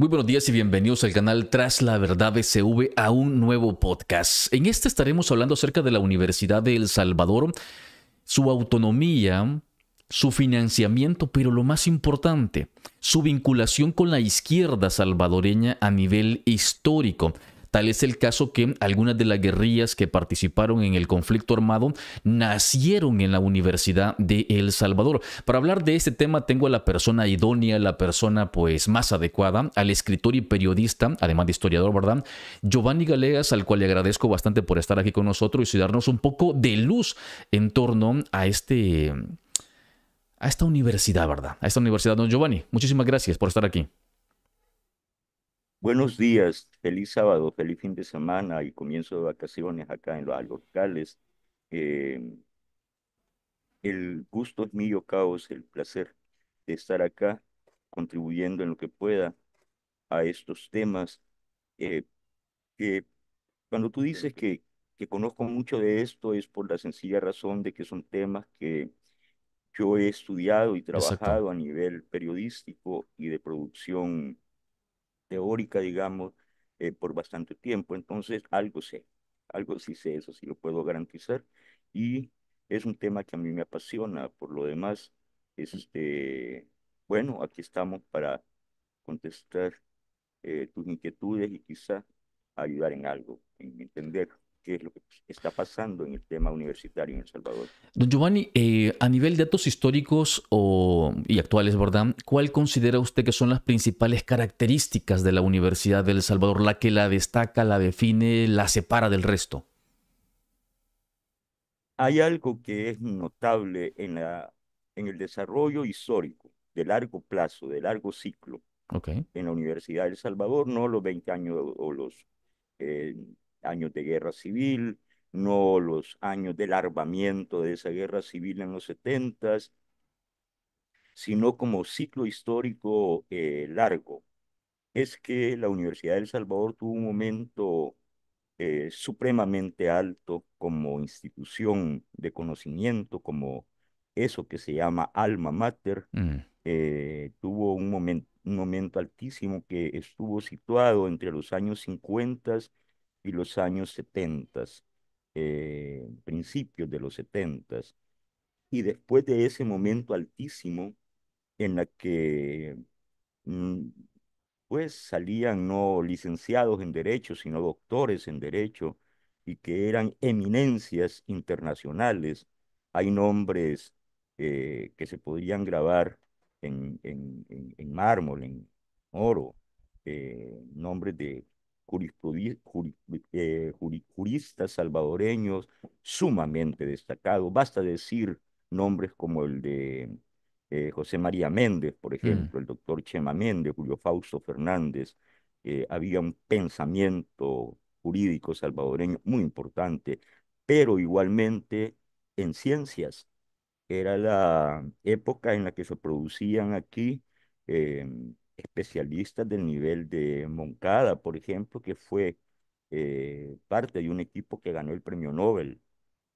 Muy buenos días y bienvenidos al canal Tras la Verdad SV a un nuevo podcast. En este estaremos hablando acerca de la Universidad de El Salvador, su autonomía, su financiamiento, pero lo más importante, su vinculación con la izquierda salvadoreña a nivel histórico. Tal es el caso que algunas de las guerrillas que participaron en el conflicto armado nacieron en la Universidad de El Salvador. Para hablar de este tema tengo a la persona idónea, la persona pues más adecuada, al escritor y periodista, además de historiador, ¿verdad? Giovanni Galeas, al cual le agradezco bastante por estar aquí con nosotros y darnos un poco de luz en torno a este a esta universidad, ¿verdad? A esta universidad, don Giovanni. Muchísimas gracias por estar aquí. Buenos días, feliz sábado, feliz fin de semana y comienzo de vacaciones acá en los locales. Eh, el gusto es mío, caos, el placer de estar acá contribuyendo en lo que pueda a estos temas. Eh, cuando tú dices que, que conozco mucho de esto es por la sencilla razón de que son temas que yo he estudiado y trabajado a nivel periodístico y de producción teórica, digamos, eh, por bastante tiempo. Entonces, algo sé, algo sí sé, eso sí lo puedo garantizar. Y es un tema que a mí me apasiona. Por lo demás, mm. este, bueno, aquí estamos para contestar eh, tus inquietudes y quizá ayudar en algo, en entender qué es lo que está pasando en el tema universitario en El Salvador. Don Giovanni, eh, a nivel de datos históricos o, y actuales, ¿verdad? ¿Cuál considera usted que son las principales características de la Universidad de El Salvador, la que la destaca, la define, la separa del resto? Hay algo que es notable en, la, en el desarrollo histórico de largo plazo, de largo ciclo, en la Universidad de El Salvador, no los 20 años o los eh, años de guerra civil, no los años del armamiento de esa guerra civil en los setentas, sino como ciclo histórico eh, largo. Es que la Universidad de El Salvador tuvo un momento eh, supremamente alto como institución de conocimiento, como eso que se llama alma mater, mm. eh, tuvo un, momento un momento altísimo que estuvo situado entre los años 50 y los años 70, eh, principios de los 70. Y después de ese momento altísimo en la que mm, pues salían no licenciados en derecho, sino doctores en derecho, y que eran eminencias internacionales. Hay nombres eh, que se podían grabar en, mármol, en oro, eh, nombres de eh, juristas salvadoreños sumamente destacados. Basta decir nombres como el de eh, José María Méndez, por mm. ejemplo, el doctor Chema Méndez, Julio Fausto Fernández. Eh, había un pensamiento jurídico salvadoreño muy importante, pero igualmente en ciencias. Era la época en la que se producían aquí especialistas del nivel de Moncada, por ejemplo, que fue eh, parte de un equipo que ganó el premio Nobel.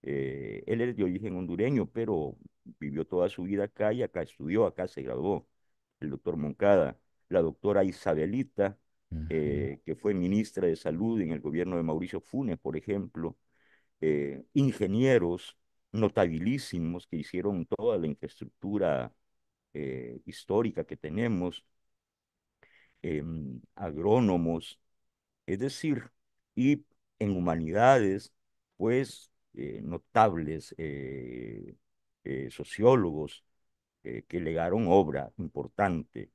Eh, él es de origen hondureño, pero vivió toda su vida acá y acá estudió, acá se graduó, el doctor Moncada. La doctora Isabelita, eh, que fue ministra de Salud en el gobierno de Mauricio Funes, por ejemplo. ingenieros notabilísimos que hicieron toda la infraestructura histórica que tenemos Em, agrónomos, es decir, y en humanidades, pues eh, notables eh, eh, sociólogos que legaron obra importante.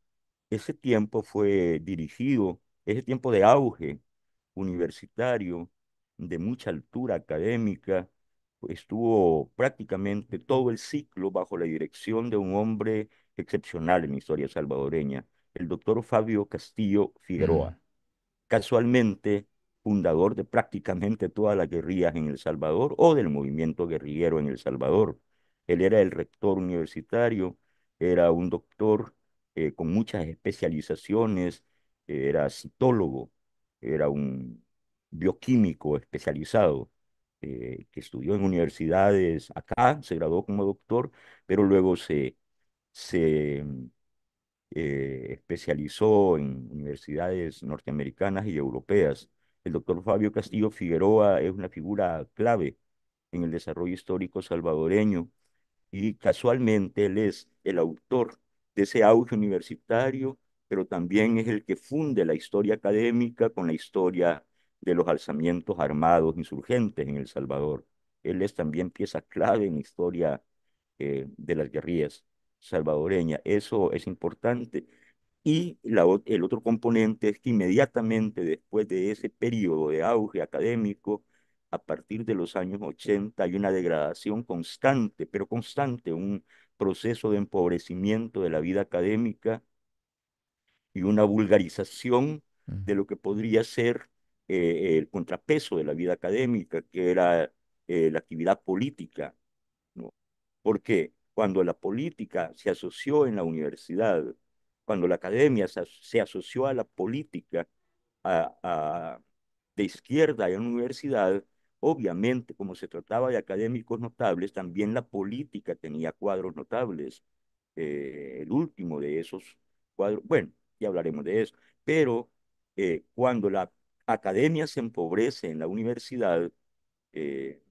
Ese tiempo fue dirigido, ese tiempo de auge universitario, de mucha altura académica, estuvo prácticamente todo el ciclo bajo la dirección de un hombre excepcional en la historia salvadoreña, el doctor Fabio Castillo Figueroa, mm. casualmente fundador de prácticamente todas las guerrillas en El Salvador o del movimiento guerrillero en El Salvador. Él era el rector universitario, era un doctor eh, con muchas especializaciones, era citólogo, era un bioquímico especializado eh, que estudió en universidades acá, se graduó como doctor, pero luego se, se eh, especializó en universidades norteamericanas y europeas. El doctor Fabio Castillo Figueroa es una figura clave en el desarrollo histórico salvadoreño y casualmente él es el autor de ese auge universitario, pero también es el que funde la historia académica con la historia de los alzamientos armados insurgentes en El Salvador. Él es también pieza clave en la historia eh, de las guerrillas salvadoreña. Eso es importante. Y el otro componente es que inmediatamente después de ese periodo de auge académico, a partir de los años 80 hay una degradación constante, pero constante, un proceso de empobrecimiento de la vida académica y una vulgarización de lo que podría ser eh, el contrapeso de la vida académica, que era eh, la actividad política. ¿no? qué? cuando la política se asoció en la universidad, cuando la academia se, asoció a la política de izquierda en la universidad, obviamente como se trataba de académicos notables, también la política tenía cuadros notables. Eh, el último de esos cuadros, bueno, ya hablaremos de eso, pero eh, cuando la academia se empobrece en la universidad, eh,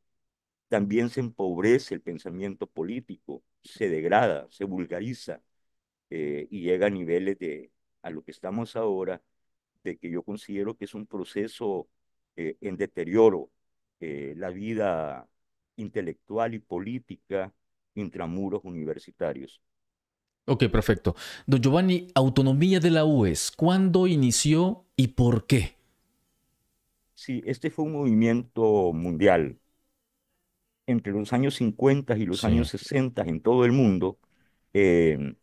también se empobrece el pensamiento político, se degrada, se vulgariza eh, y llega a niveles de, a lo que estamos ahora, de que yo considero que es un proceso eh, en deterioro. Eh, la vida intelectual y política intramuros universitarios. Ok, perfecto. Don Giovanni, autonomía de la UES, ¿cuándo inició y por qué? Sí, este fue un movimiento mundial entre los años 50 y los años 60 en todo el mundo, em,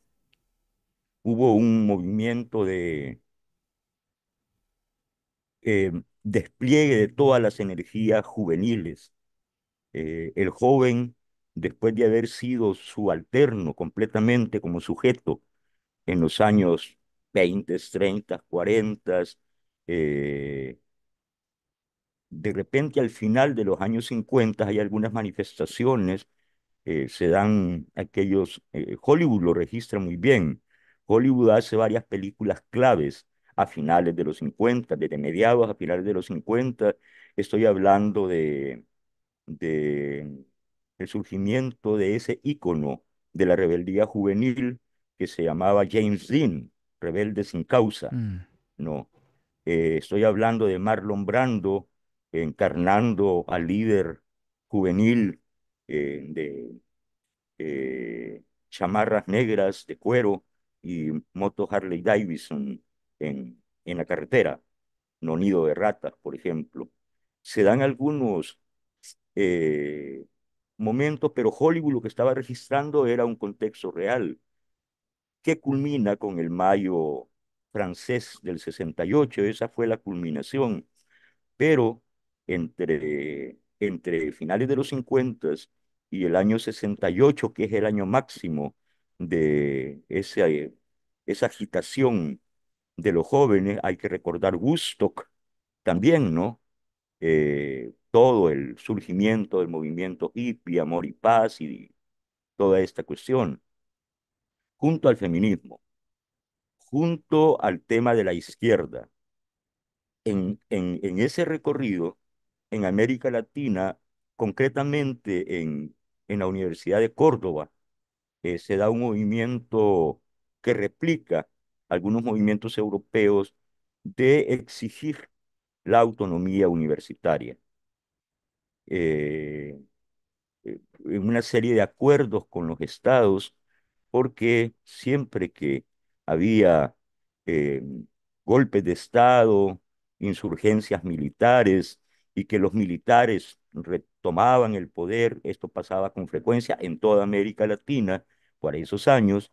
hubo un movimiento de em, despliegue de todas las energías juveniles. Eh, el joven, después de haber sido su alterno completamente como sujeto en los años 20, 30, 40, de repente al final de los años 50 hay algunas manifestaciones, eh, se dan aquellos, eh, Hollywood lo registra muy bien, Hollywood hace varias películas claves a finales de los 50, desde mediados a finales de los 50, estoy hablando de, de el surgimiento de ese icono de la rebeldía juvenil que se llamaba James Dean, rebelde sin causa, mm. ¿no? Eh, estoy hablando de Marlon Brando, encarnando al líder juvenil eh, de eh, chamarras negras de cuero y moto Harley Davidson en, en la carretera, no nido de ratas, por ejemplo. Se dan algunos eh, momentos, pero Hollywood lo que estaba registrando era un contexto real, que culmina con el mayo francés del 68, esa fue la culminación, pero entre, entre finales de los 50 y el año 68, que es el año máximo de esa, esa agitación de los jóvenes, hay que recordar Woodstock también, ¿no? Eh, todo el surgimiento del movimiento hippie, amor y paz y toda esta cuestión, junto al feminismo, junto al tema de la izquierda. en, en ese recorrido en América Latina, concretamente en, la Universidad de Córdoba, eh, se da un movimiento que replica algunos movimientos europeos de exigir la autonomía universitaria. en eh, eh, una serie de acuerdos con los estados, porque siempre que había golpes de estado, insurgencias militares, y que los militares retomaban el poder, esto pasaba con frecuencia en toda América Latina para esos años,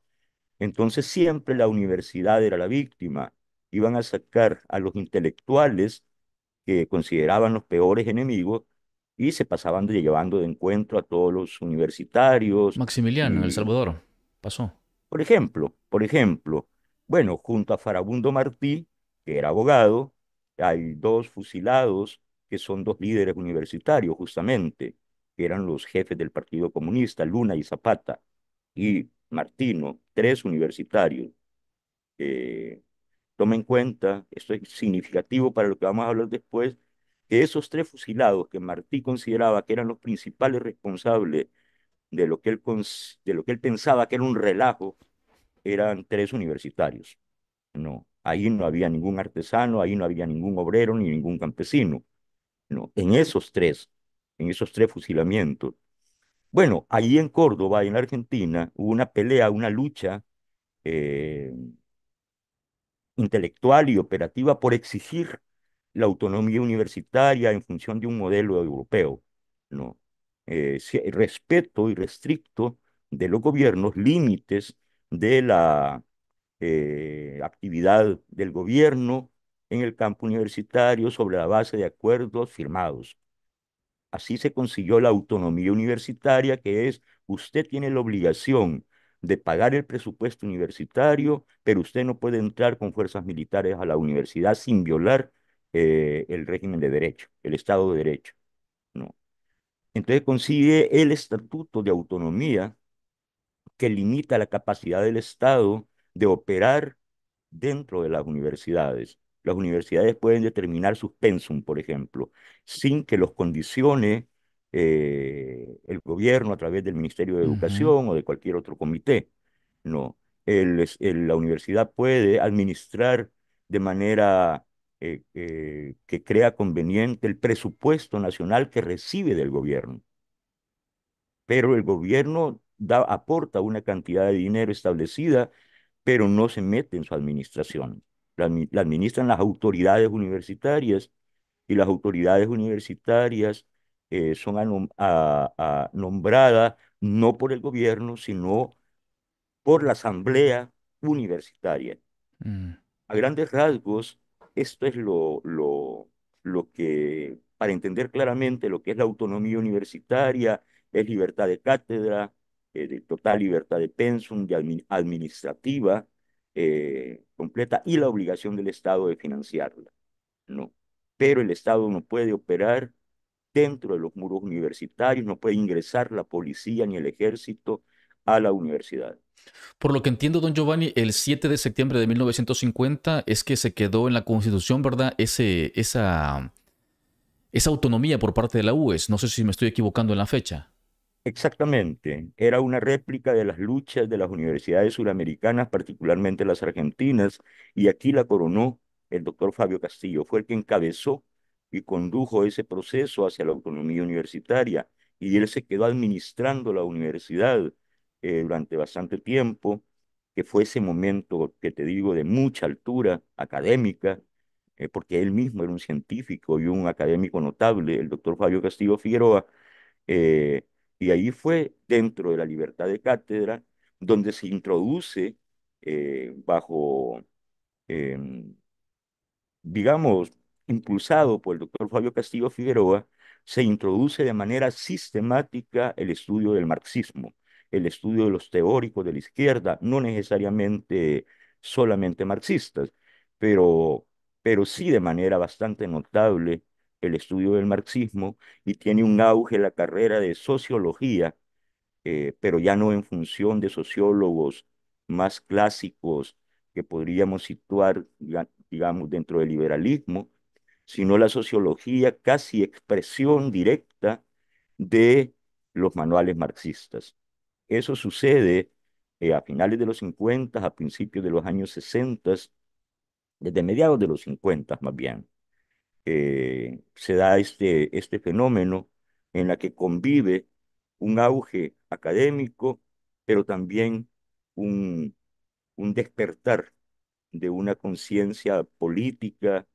entonces siempre la universidad era la víctima, iban a sacar a los intelectuales que consideraban los peores enemigos y se pasaban llevando de encuentro a todos los universitarios. Maximiliano, en El Salvador, pasó. Por ejemplo, por ejemplo, bueno, junto a Farabundo Martí, que era abogado, hay dos fusilados que son dos líderes universitarios justamente, que eran los jefes del Partido Comunista, Luna y Zapata, y Martino, tres universitarios. Eh, en cuenta, esto es significativo para lo que vamos a hablar después, que esos tres fusilados que Martí consideraba que eran los principales responsables de lo que él, de lo que él pensaba que era un relajo, eran tres universitarios. No, ahí no había ningún artesano, ahí no había ningún obrero ni ningún campesino. En esos tres, en esos tres fusilamientos. Bueno, ahí en Córdoba, en Argentina, hubo una pelea, una lucha eh, intelectual y operativa por exigir la autonomía universitaria en función de un modelo europeo, ¿no? Eh, respeto y restricto de los gobiernos, límites de la eh, actividad del gobierno, en el campo universitario sobre la base de acuerdos firmados. Así se consiguió la autonomía universitaria, que es usted tiene la obligación de pagar el presupuesto universitario, pero usted no puede entrar con fuerzas militares a la universidad sin violar eh, el régimen de derecho, el Estado de Derecho. ¿no? Entonces consigue el estatuto de autonomía que limita la capacidad del Estado de operar dentro de las universidades. Las universidades pueden determinar sus pensum, por ejemplo, sin que los condicione eh, el gobierno a través del Ministerio de Educación o de cualquier otro comité. No, la universidad puede administrar de manera eh, eh, que crea conveniente el presupuesto nacional que recibe del gobierno. Pero el gobierno da, aporta una cantidad de dinero establecida, pero no se mete en su administración la, administran las autoridades universitarias y las autoridades universitarias eh, son a nombradas no por el gobierno, sino por la asamblea universitaria. Mm. A grandes rasgos, esto es lo, que, para entender claramente lo que es la autonomía universitaria, es libertad de cátedra, eh, de total libertad de pensum, administrativa, eh, completa y la obligación del Estado de financiarla. No. Pero el Estado no puede operar dentro de los muros universitarios, no puede ingresar la policía ni el ejército a la universidad. Por lo que entiendo, don Giovanni, el 7 de septiembre de 1950 es que se quedó en la Constitución, ¿verdad? Ese, esa, esa autonomía por parte de la UES. No sé si me estoy equivocando en la fecha. Exactamente, era una réplica de las luchas de las universidades suramericanas, particularmente las argentinas, y aquí la coronó el doctor Fabio Castillo, fue el que encabezó y condujo ese proceso hacia la autonomía universitaria, y él se quedó administrando la universidad eh, durante bastante tiempo, que fue ese momento que te digo de mucha altura académica, eh, porque él mismo era un científico y un académico notable, el doctor Fabio Castillo Figueroa. Eh, y ahí fue dentro de la libertad de cátedra donde se introduce eh, bajo, em, digamos, impulsado por el doctor Fabio Castillo Figueroa, se introduce de manera sistemática el estudio del marxismo, el estudio de los teóricos de la izquierda, no necesariamente solamente marxistas, pero, pero sí de manera bastante notable el estudio del marxismo y tiene un auge la carrera de sociología, eh, pero ya no en función de sociólogos más clásicos que podríamos situar, digamos, dentro del liberalismo, sino la sociología casi expresión directa de los manuales marxistas. Eso sucede eh, a finales de los 50, a principios de los años 60, desde mediados de los 50 más bien. Eh, se da este, este fenómeno en la que convive un auge académico, pero también un, un despertar de una conciencia política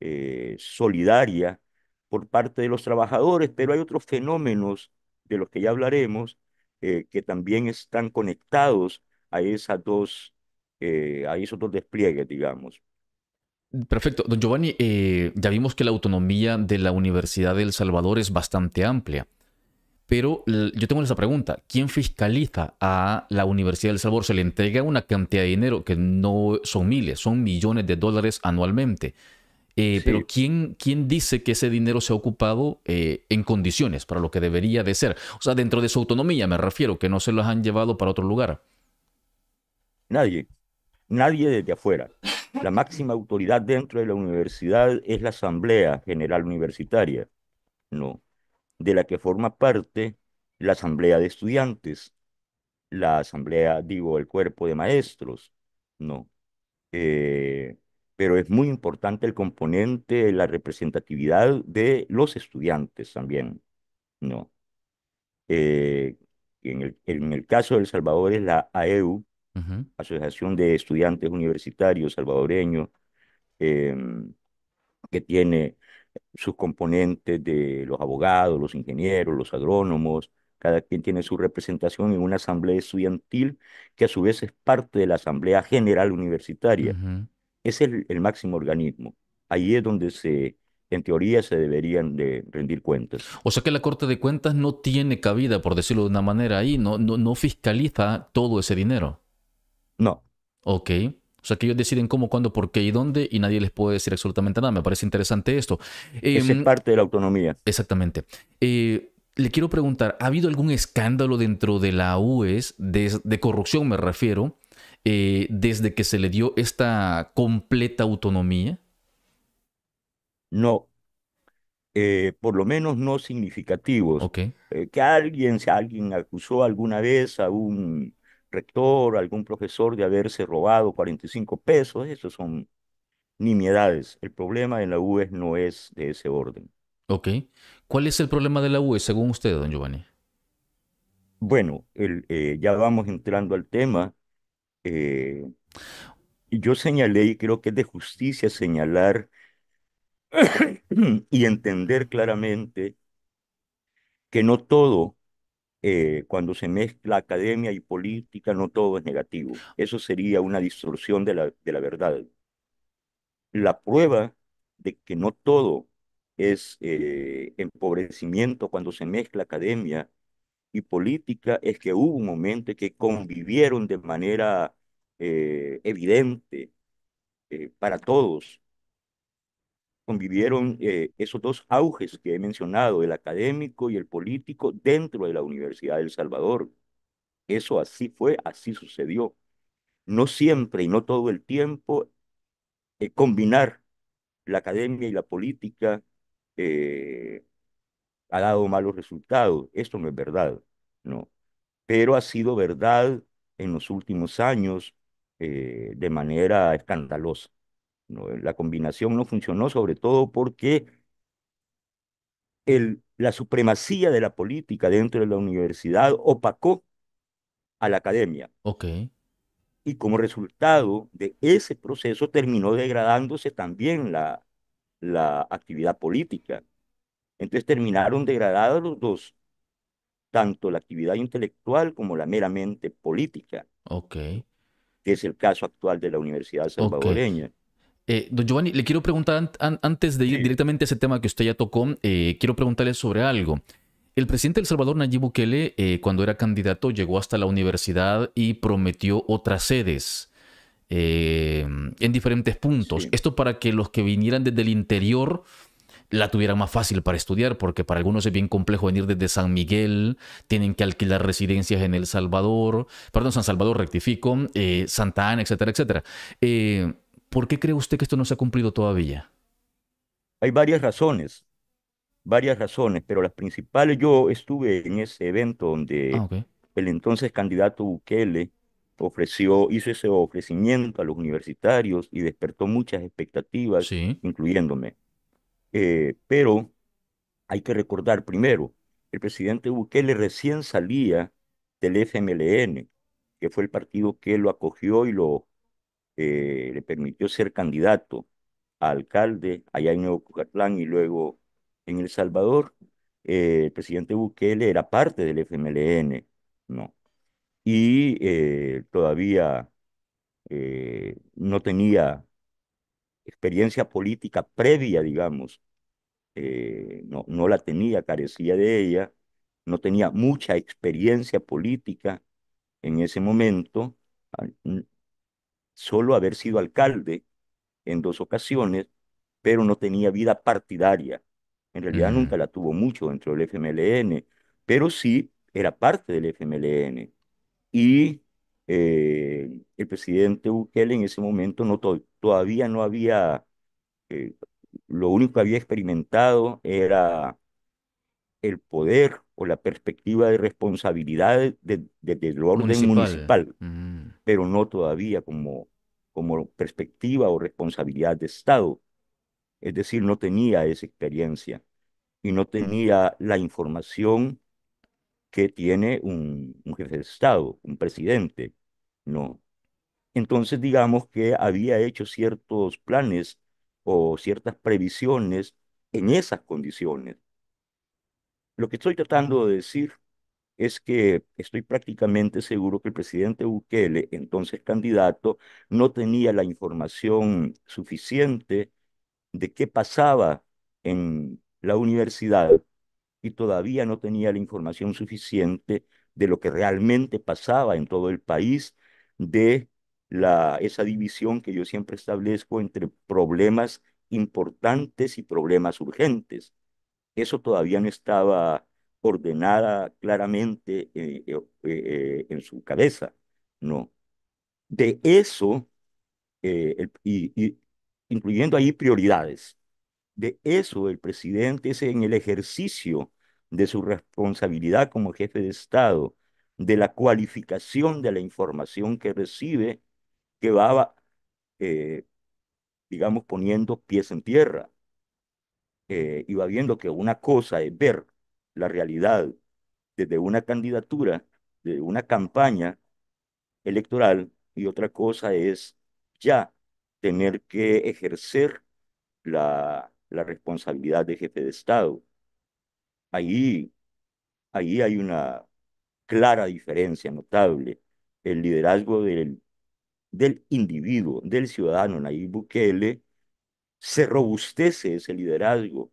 eh, solidaria por parte de los trabajadores, pero hay otros fenómenos de los que ya hablaremos eh, que también están conectados a, esas dos, a esos dos despliegues, digamos. Perfecto. Don Giovanni, eh, ya vimos que la autonomía de la Universidad de El Salvador es bastante amplia. Pero yo tengo esa pregunta, ¿quién fiscaliza a la Universidad del El Salvador? Se le entrega una cantidad de dinero que no son miles, son millones de dólares anualmente. Eh, pero ¿quién, ¿quién dice que ese dinero se ha ocupado eh, en condiciones para lo que debería de ser? O sea, dentro de su autonomía me refiero, que no se los han llevado para otro lugar. Nadie, nadie desde afuera. La máxima autoridad dentro de la universidad es la Asamblea General Universitaria, no, de la que forma parte la Asamblea de Estudiantes, la Asamblea, digo, el Cuerpo de Maestros, no. Eh, pero es muy importante el componente, la representatividad de los estudiantes también, no. Eh, en el, en el, caso de El Salvador es la AEU, Asociación de Estudiantes Universitarios Salvadoreños, em, que tiene sus componentes de los abogados, los ingenieros, los agrónomos, cada quien tiene su representación en una asamblea estudiantil que a su vez es parte de la Asamblea General Universitaria. Es el, máximo organismo. Ahí es donde se, en teoría, se deberían de rendir cuentas. O sea que la Corte de Cuentas no tiene cabida, por decirlo de una manera, ahí, no, no fiscaliza todo ese dinero. No. Ok. O sea, que ellos deciden cómo, cuándo, por qué y dónde, y nadie les puede decir absolutamente nada. Me parece interesante esto. es em, parte de la autonomía. Exactamente. Eh, le quiero preguntar, ¿ha habido algún escándalo dentro de la UES, de, corrupción me refiero, eh, desde que se le dio esta completa autonomía? No. Eh, por lo menos no significativos. Ok. que alguien, alguien acusó alguna vez a un rector, algún profesor de haberse robado 45 pesos, eso son nimiedades. El problema de la UES no es de ese orden. Ok. ¿Cuál es el problema de la UES según usted, don Giovanni? Bueno, eh, ya vamos entrando al tema. Eh, yo señalé, y creo que es de justicia señalar y entender claramente que no todo eh, cuando se mezcla academia y política, no todo es negativo. Eso sería una distorsión de la, de la verdad. La prueba de que no todo es eh, empobrecimiento cuando se mezcla academia y política es que hubo un momento que convivieron de manera eh, evidente para todos convivieron eh, esos dos auges que he mencionado, el académico y el político, dentro de la Universidad del El Salvador. Eso así fue, así sucedió. No siempre y no todo el tiempo eh, combinar la academia y la política eh, ha dado malos resultados. Esto no es verdad, no. Pero ha sido verdad en los últimos años de manera escandalosa la combinación no funcionó, sobre todo porque el, la supremacía de la política dentro de la universidad opacó a la academia. Y como resultado de ese proceso terminó degradándose también la, la actividad política. Entonces terminaron degradados los dos, tanto la actividad intelectual como la meramente política. Que es el caso actual de la Universidad salvadoreña. Eh, don Giovanni, le quiero preguntar antes de ir directamente a ese tema que usted ya tocó, eh, quiero preguntarle sobre algo. El presidente del El Salvador, Nayib Bukele, eh, cuando era candidato, llegó hasta la universidad y prometió otras sedes en diferentes puntos. Esto para que los que vinieran desde el interior la tuvieran más fácil para estudiar, porque para algunos es bien complejo venir desde San Miguel, tienen que alquilar residencias en El Salvador, perdón, San Salvador, rectifico, Santa Ana, etcétera, etcétera. ¿Por qué cree usted que esto no se ha cumplido todavía? Hay varias razones, varias razones, pero las principales, yo estuve en ese evento donde ah, el entonces candidato Bukele ofreció, hizo ese ofrecimiento a los universitarios y despertó muchas expectativas, incluyéndome. Eh, pero hay que recordar primero, el presidente Bukele recién salía del FMLN, que fue el partido que lo acogió y lo eh, le permitió ser candidato a alcalde allá en Nuevo Cucatlán y luego en El Salvador. Eh, el presidente Bukele era parte del FMLN, ¿no? Y eh, todavía no tenía experiencia política previa, digamos, no, no, la tenía, carecía de ella, no tenía mucha experiencia política en ese momento, solo haber sido alcalde en dos ocasiones, pero no tenía vida partidaria. En realidad nunca la tuvo mucho dentro del FMLN, pero sí era parte del FMLN. Y eh, el presidente Bukele en ese momento no todavía no había, eh, lo único que había experimentado era el poder o la perspectiva de responsabilidad desde orden municipal pero no todavía como, como perspectiva o responsabilidad de Estado. Es decir, no tenía esa experiencia y no mm. tenía la información que tiene un, un jefe de Estado, un presidente. No. Entonces, digamos que había hecho ciertos planes o ciertas previsiones en esas condiciones. Lo que estoy tratando de decir es que estoy prácticamente seguro que el presidente Bukele, entonces candidato, no tenía la información suficiente de qué pasaba en la universidad y todavía no tenía la información suficiente de lo que realmente pasaba en todo el país, de la, esa división que yo siempre establezco entre problemas importantes y problemas urgentes. Eso todavía no estaba ordenada claramente eh, eh, eh, en su cabeza. No. De eso, y, incluyendo ahí prioridades, de eso el presidente es en el ejercicio de su responsabilidad como jefe de Estado, de la cualificación de la información que recibe, que va, digamos, poniendo pies en tierra. y va viendo que una cosa es ver la realidad desde una candidatura, de una campaña electoral, y otra cosa es ya tener que ejercer la, la responsabilidad de jefe de Estado. Ahí, ahí hay una clara diferencia notable. El liderazgo del, del individuo, del ciudadano Nayib Bukele, se robustece ese liderazgo.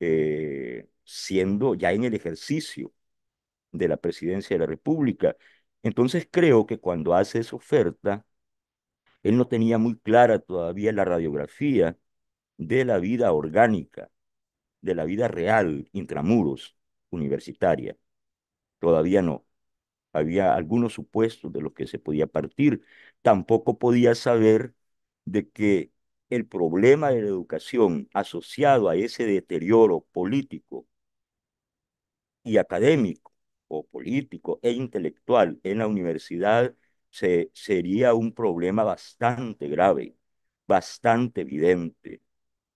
Eh, siendo ya en el ejercicio de la presidencia de la República. Entonces creo que cuando hace esa oferta, él no tenía muy clara todavía la radiografía de la vida orgánica, de la vida real, intramuros, universitaria. Todavía no. Había algunos supuestos de los que se podía partir. Tampoco podía saber de que el problema de la educación asociado a ese deterioro político y académico o político e intelectual en la universidad se, sería un problema bastante grave, bastante evidente,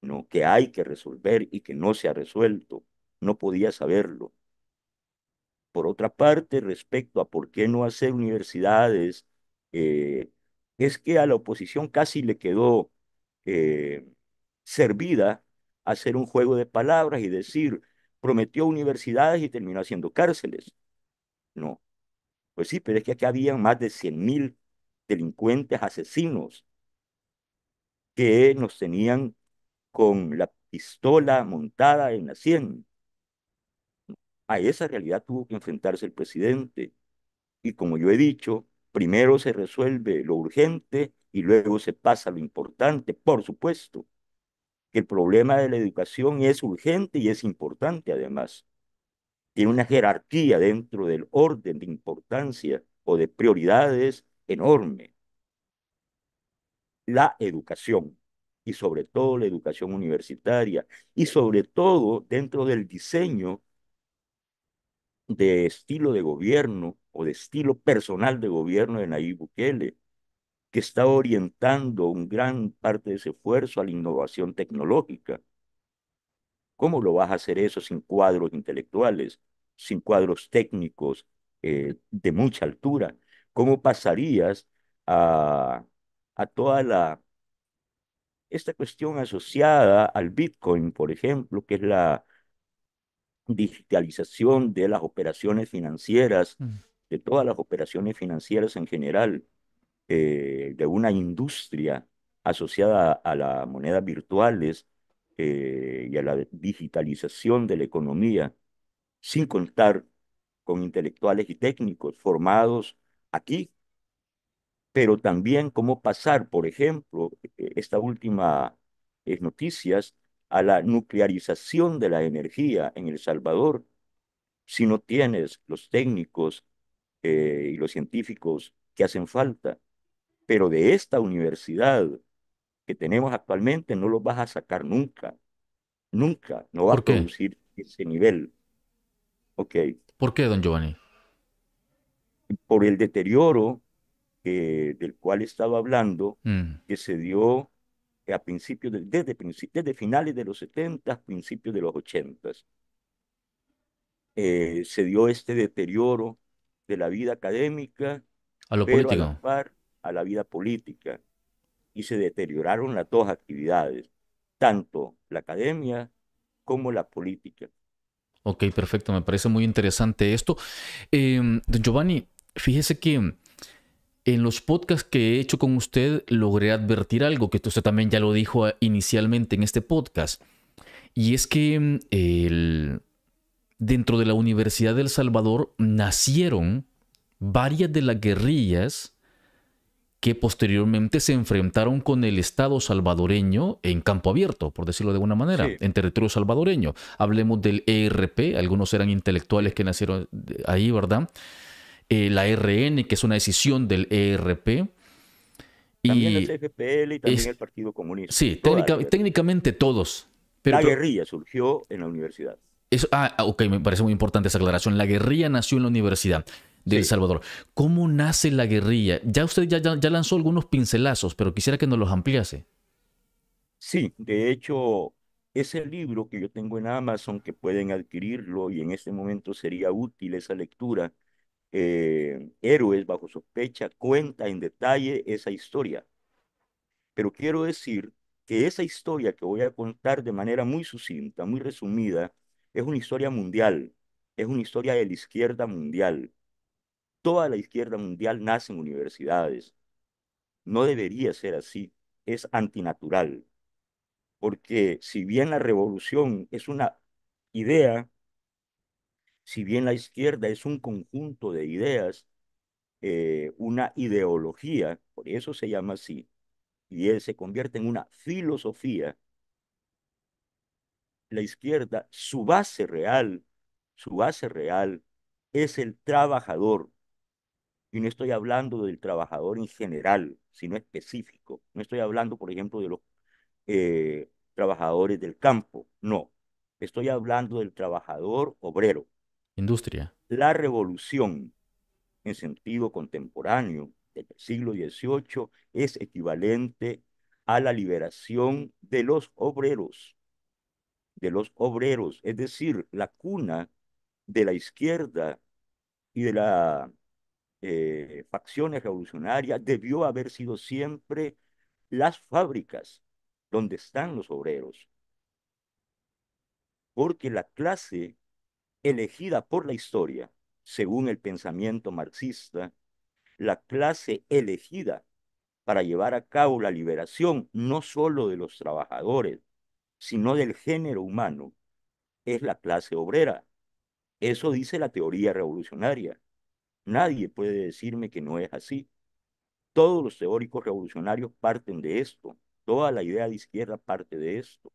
¿no? que hay que resolver y que no se ha resuelto. No podía saberlo. Por otra parte, respecto a por qué no hacer universidades, eh, es que a la oposición casi le quedó eh, servida hacer un juego de palabras y decir, prometió universidades y terminó haciendo cárceles. No. Pues sí, pero es que aquí había más de mil delincuentes asesinos que nos tenían con la pistola montada en la sien. A esa realidad tuvo que enfrentarse el presidente. Y como yo he dicho, primero se resuelve lo urgente y luego se pasa lo importante, por supuesto que el problema de la educación es urgente y es importante además. Tiene una jerarquía dentro del orden de importancia o de prioridades enorme. La educación, y sobre todo la educación universitaria, y sobre todo dentro del diseño de estilo de gobierno o de estilo personal de gobierno de Nayib Bukele, que está orientando un gran parte de ese esfuerzo a la innovación tecnológica. ¿Cómo lo vas a hacer eso sin cuadros intelectuales, sin cuadros técnicos eh, de mucha altura? ¿Cómo pasarías a, a toda la esta cuestión asociada al Bitcoin, por ejemplo, que es la digitalización de las operaciones financieras, mm. de todas las operaciones financieras en general, eh, de una industria asociada a las monedas virtuales eh, y a la digitalización de la economía, sin contar con intelectuales y técnicos formados aquí, pero también cómo pasar, por ejemplo, e-, esta última es eh, noticias, a la nuclearización de la energía en El Salvador, si no tienes los técnicos y los científicos que hacen falta. Pero de esta universidad que tenemos actualmente no lo vas a sacar nunca. Nunca. No va a producir ese nivel. Ok. ¿Por qué, don Giovanni? Por el deterioro del cual estaba hablando, mm. que se dio a principios desde, finales de los 70, principios de los 80. Eh, se dio este deterioro de la vida académica. A lo político a la vida política y se deterioraron las dos actividades, tanto la academia como la política. Ok, perfecto, me parece muy interesante esto. Em, Giovanni, fíjese que en los podcasts que he hecho con usted logré advertir algo que usted también ya lo dijo ah, inicialmente en este podcast, y es que em, dentro de la Universidad del El Salvador nacieron varias de las guerrillas que posteriormente se enfrentaron con el Estado salvadoreño en campo abierto, por decirlo de alguna manera, en territorio salvadoreño. Hablemos del ERP, algunos eran intelectuales que nacieron eh, ahí, ¿verdad? Eh, la e RN, que es una decisión del ERP. También el CFPL y también el Partido Comunista. Sí, técnicamente todos. Pero, la guerrilla surgió en la universidad. ah, ok, me parece muy importante esa aclaración. La guerrilla nació en la universidad de Salvador. ¿Cómo nace la guerrilla? Ya usted ya, ya, lanzó algunos pincelazos, pero quisiera que nos los ampliase. Sí, de hecho, ese libro que yo tengo en Amazon, que pueden adquirirlo y en este momento sería útil esa lectura, eh, Héroes bajo sospecha, cuenta en detalle esa historia. Pero quiero decir que esa historia que voy a contar de manera muy sucinta, muy resumida, es una historia mundial, es una historia de la izquierda mundial Toda la izquierda mundial nace en universidades. No debería ser así. Es antinatural. Porque si bien la revolución es una idea, si bien la izquierda es un conjunto de ideas, eh, una ideología, por eso se llama así, y él se convierte en una filosofía, la izquierda, su base real, su base real es el trabajador, y no estoy hablando del trabajador en general, sino específico. No estoy hablando, por ejemplo, de los eh, trabajadores del campo. No, estoy hablando del trabajador obrero. Industria. La revolución en sentido contemporáneo del siglo XVIII es equivalente a la liberación de los obreros, de los obreros, es decir, la cuna de la izquierda y de la eh, facciones revolucionarias, debió haber sido siempre las fábricas donde están los obreros. Porque la clase elegida por la historia, según el pensamiento marxista, la clase elegida para llevar a cabo la liberación no solo de los trabajadores, sino del género humano, es la clase obrera. Eso dice la teoría revolucionaria. Nadie puede decirme que no es así. Todos los teóricos revolucionarios parten de esto. Toda la idea de izquierda parte de esto.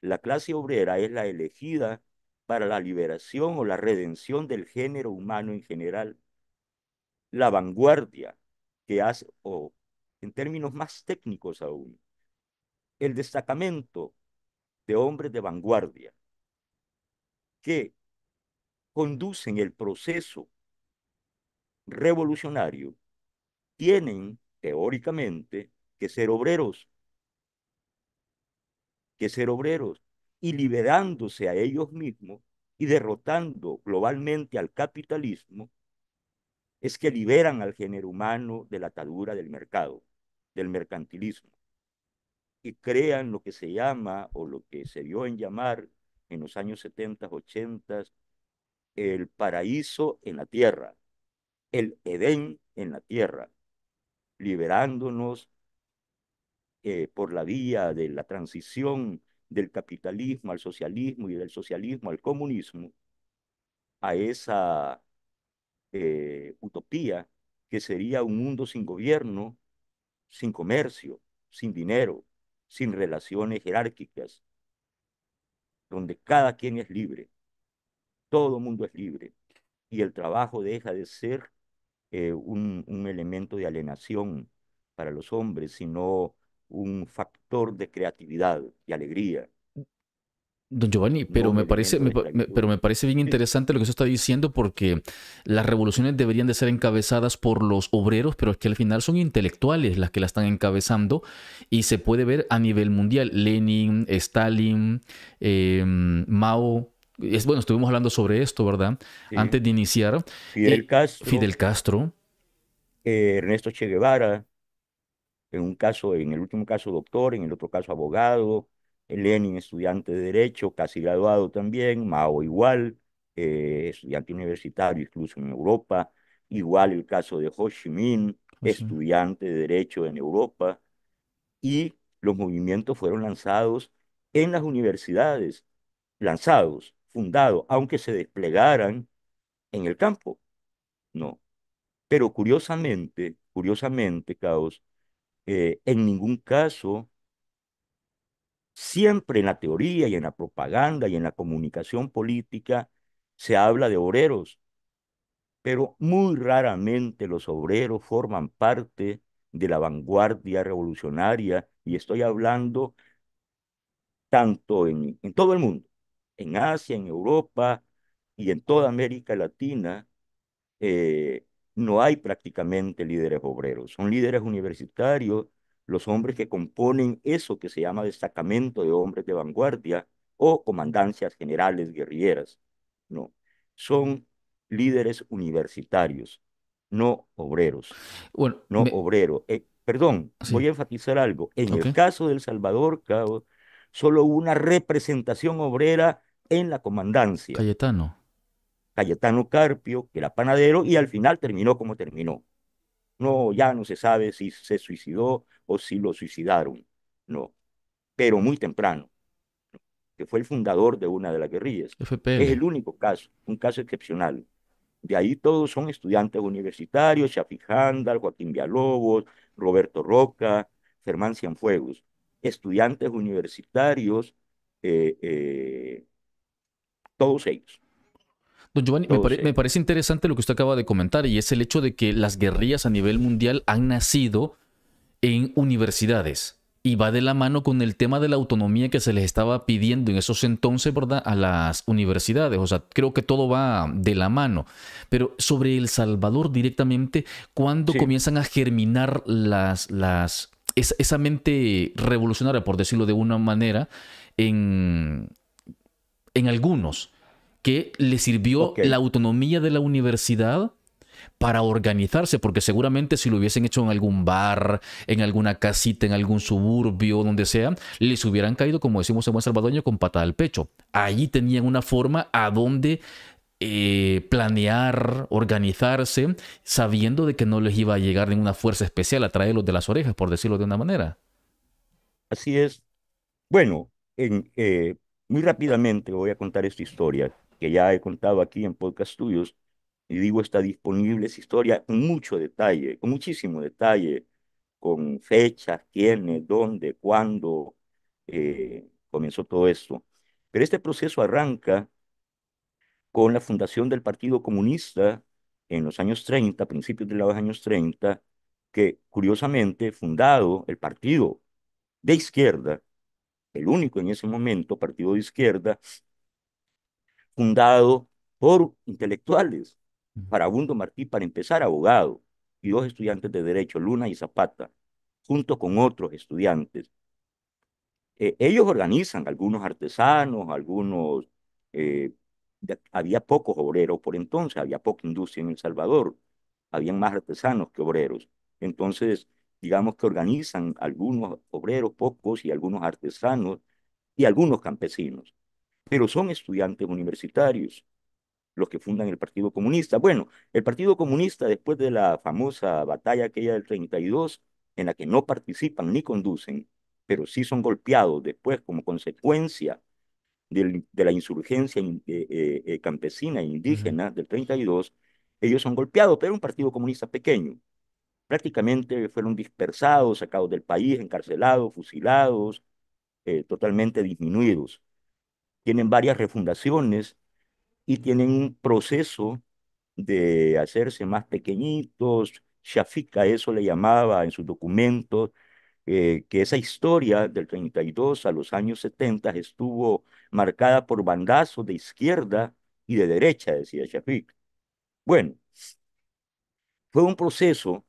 La clase obrera es la elegida para la liberación o la redención del género humano en general. La vanguardia que hace, o en términos más técnicos aún, el destacamento de hombres de vanguardia que conducen el proceso revolucionario, tienen teóricamente que ser obreros, que ser obreros, y liberándose a ellos mismos y derrotando globalmente al capitalismo, es que liberan al género humano de la atadura del mercado, del mercantilismo, y crean lo que se llama o lo que se vio en llamar en los años 70, 80, el paraíso en la tierra, el Edén en la tierra, liberándonos eh, por la vía de la transición del capitalismo al socialismo y del socialismo al comunismo, a esa eh, utopía que sería un mundo sin gobierno, sin comercio, sin dinero, sin relaciones jerárquicas, donde cada quien es libre, todo mundo es libre, y el trabajo deja de ser eh, un, elemento de alienación para los hombres, sino un factor de creatividad y alegría. Don Giovanni, pero, me parece, pero me parece bien interesante lo que usted está diciendo porque las revoluciones deberían de ser encabezadas por los obreros, pero es que al final son intelectuales las que la están encabezando y se puede ver a nivel mundial. Lenin, Stalin, eh, Mao, bueno, estuvimos hablando sobre esto, ¿verdad? Antes de iniciar. Fidel eh, Castro. Eh, Ernesto Che Guevara, en un caso, en el último caso doctor, en el otro caso abogado, eh, Lenin estudiante de Derecho, casi graduado también, Mao igual, estudiante universitario incluso en Europa, igual el caso de Ho Chi Minh, estudiante de Derecho en Europa, y los movimientos fueron lanzados en las universidades, lanzados fundado, aunque se desplegaran en el campo. No. Pero curiosamente, curiosamente, Caos, eh, en ningún caso, siempre en la teoría y en la propaganda y en la comunicación política se habla de obreros, pero muy raramente los obreros forman parte de la vanguardia revolucionaria y estoy hablando tanto en todo el mundo en Asia, en Europa y en toda América Latina, eh, no hay prácticamente líderes obreros, son líderes universitarios los hombres que componen eso que se llama destacamento de hombres de vanguardia o comandancias generales guerrilleras. No, son líderes universitarios, no obreros. Bueno, no obrero. Eh, perdón, voy a enfatizar algo. En el caso del Salvador, cabo, solo una representación obrera en la comandancia. Cayetano. Cayetano Carpio, que era panadero, y al final terminó como terminó. No, ya no se sabe si se suicidó o si lo suicidaron, no. Pero muy temprano, que fue el fundador de una de las guerrillas. Es el único caso, un caso excepcional. De ahí todos son estudiantes universitarios, Shafi Handal, Joaquín Villalobos, Roberto Roca, Germán Cianfuegos. estudiantes universitarios eh, eh todos ellos. Don Giovanni, me, parece interesante lo que usted acaba de comentar y es el hecho de que las guerrillas a nivel mundial han nacido en universidades y va de la mano con el tema de la autonomía que se les estaba pidiendo en esos entonces, ¿verdad? A las universidades. O sea, creo que todo va de la mano. Pero sobre El Salvador directamente, ¿cuándo comienzan a germinar las, las, esa mente revolucionaria, por decirlo de una manera, en, en algunos, que le sirvió la autonomía de la universidad para organizarse, porque seguramente si lo hubiesen hecho en algún bar, en alguna casita, en algún suburbio, donde sea, les hubieran caído, como decimos en buen salvador con patada al pecho. Allí tenían una forma a donde eh, planear, organizarse, sabiendo de que no les iba a llegar ninguna fuerza especial a traerlos de las orejas, por decirlo de una manera. Así es. Bueno, en, eh, muy rápidamente voy a contar esta historia que ya he contado aquí en podcast tuyos. Y digo, está disponible esa historia con mucho detalle, con muchísimo detalle, con fechas, quiénes, dónde, cuándo eh, comenzó todo esto. Pero este proceso arranca con la fundación del Partido Comunista en los años 30, principios de los años 30, que curiosamente fundado el partido de izquierda el único en ese momento partido de izquierda, fundado por intelectuales, Farabundo Martí, para empezar, abogado, y dos estudiantes de Derecho, Luna y Zapata, junto con otros estudiantes. E, ellos organizan algunos artesanos, algunos... Eh, había pocos obreros por entonces, había poca industria en El Salvador, habían más artesanos que obreros. Entonces, digamos, que organizan algunos obreros, pocos, y algunos artesanos, y algunos campesinos. Pero son estudiantes universitarios los que fundan el Partido Comunista. Bueno, el Partido Comunista, después de la famosa batalla aquella del 32, en la que no participan ni conducen, pero sí son golpeados después como consecuencia de la insurgencia eh, eh, eh, campesina e indígena del 32, ellos son golpeados, pero un partido comunista pequeño prácticamente fueron dispersados, sacados del país, encarcelados, fusilados, eh, totalmente disminuidos. Tienen varias refundaciones y tienen un proceso de hacerse más pequeñitos. a eso le llamaba en sus documentos, eh, que esa historia del 32 a los años 70 estuvo marcada por bandazos de izquierda y de derecha, decía Shafik. Bueno, fue un proceso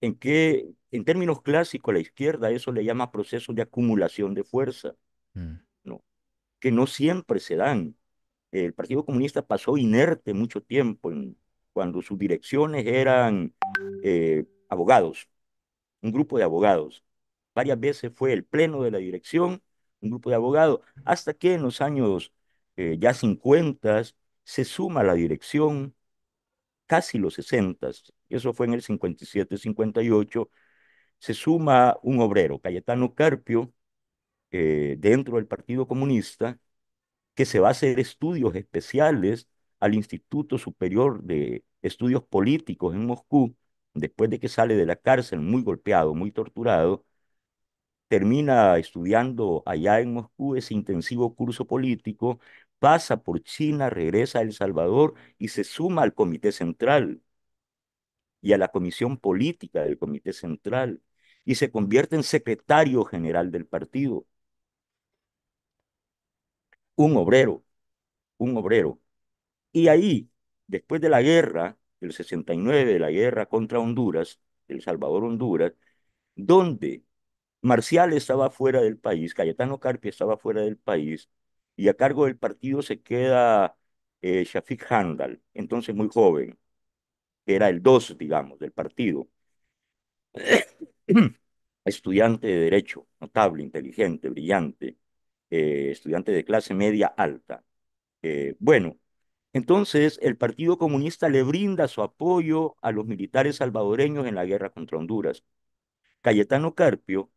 en que, en términos clásicos, la izquierda eso le llama proceso de acumulación de fuerza, mm. ¿no? que no siempre se dan. El Partido Comunista pasó inerte mucho tiempo cuando sus direcciones eran eh, abogados, un grupo de abogados. Varias veces fue el pleno de la dirección, un grupo de abogados, hasta que en los años eh, ya 50 se suma la dirección, casi los 60, eso fue en el 57-58, se suma un obrero, Cayetano Carpio, eh, dentro del Partido Comunista, que se va a hacer estudios especiales al Instituto Superior de Estudios Políticos en Moscú, después de que sale de la cárcel muy golpeado, muy torturado, termina estudiando allá en Moscú ese intensivo curso político pasa por China, regresa a El Salvador y se suma al Comité Central y a la Comisión Política del Comité Central y se convierte en secretario general del partido. Un obrero, un obrero. Y ahí, después de la guerra, el 69, de la guerra contra Honduras, El Salvador-Honduras, donde Marcial estaba fuera del país, Cayetano Carpio estaba fuera del país, y a cargo del partido se queda eh, Shafiq Handal, entonces muy joven, era el dos, digamos, del partido. estudiante de Derecho, notable, inteligente, brillante, eh, estudiante de clase media alta. Eh, bueno, entonces el Partido Comunista le brinda su apoyo a los militares salvadoreños en la guerra contra Honduras. Cayetano Carpio,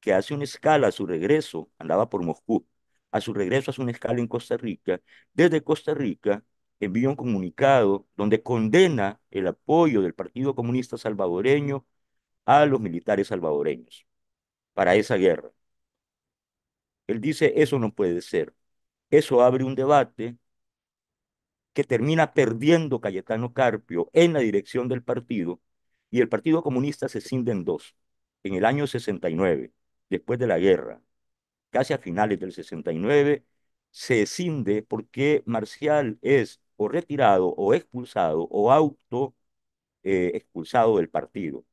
que hace una escala a su regreso, andaba por Moscú, a su regreso a su escala en Costa Rica, desde Costa Rica envía un comunicado donde condena el apoyo del Partido Comunista Salvadoreño a los militares salvadoreños para esa guerra. Él dice, eso no puede ser. Eso abre un debate que termina perdiendo Cayetano Carpio en la dirección del partido y el Partido Comunista se cinde en dos, en el año 69, después de la guerra, casi a finales del 69, se escinde porque Marcial es o retirado o expulsado o auto eh, expulsado del partido.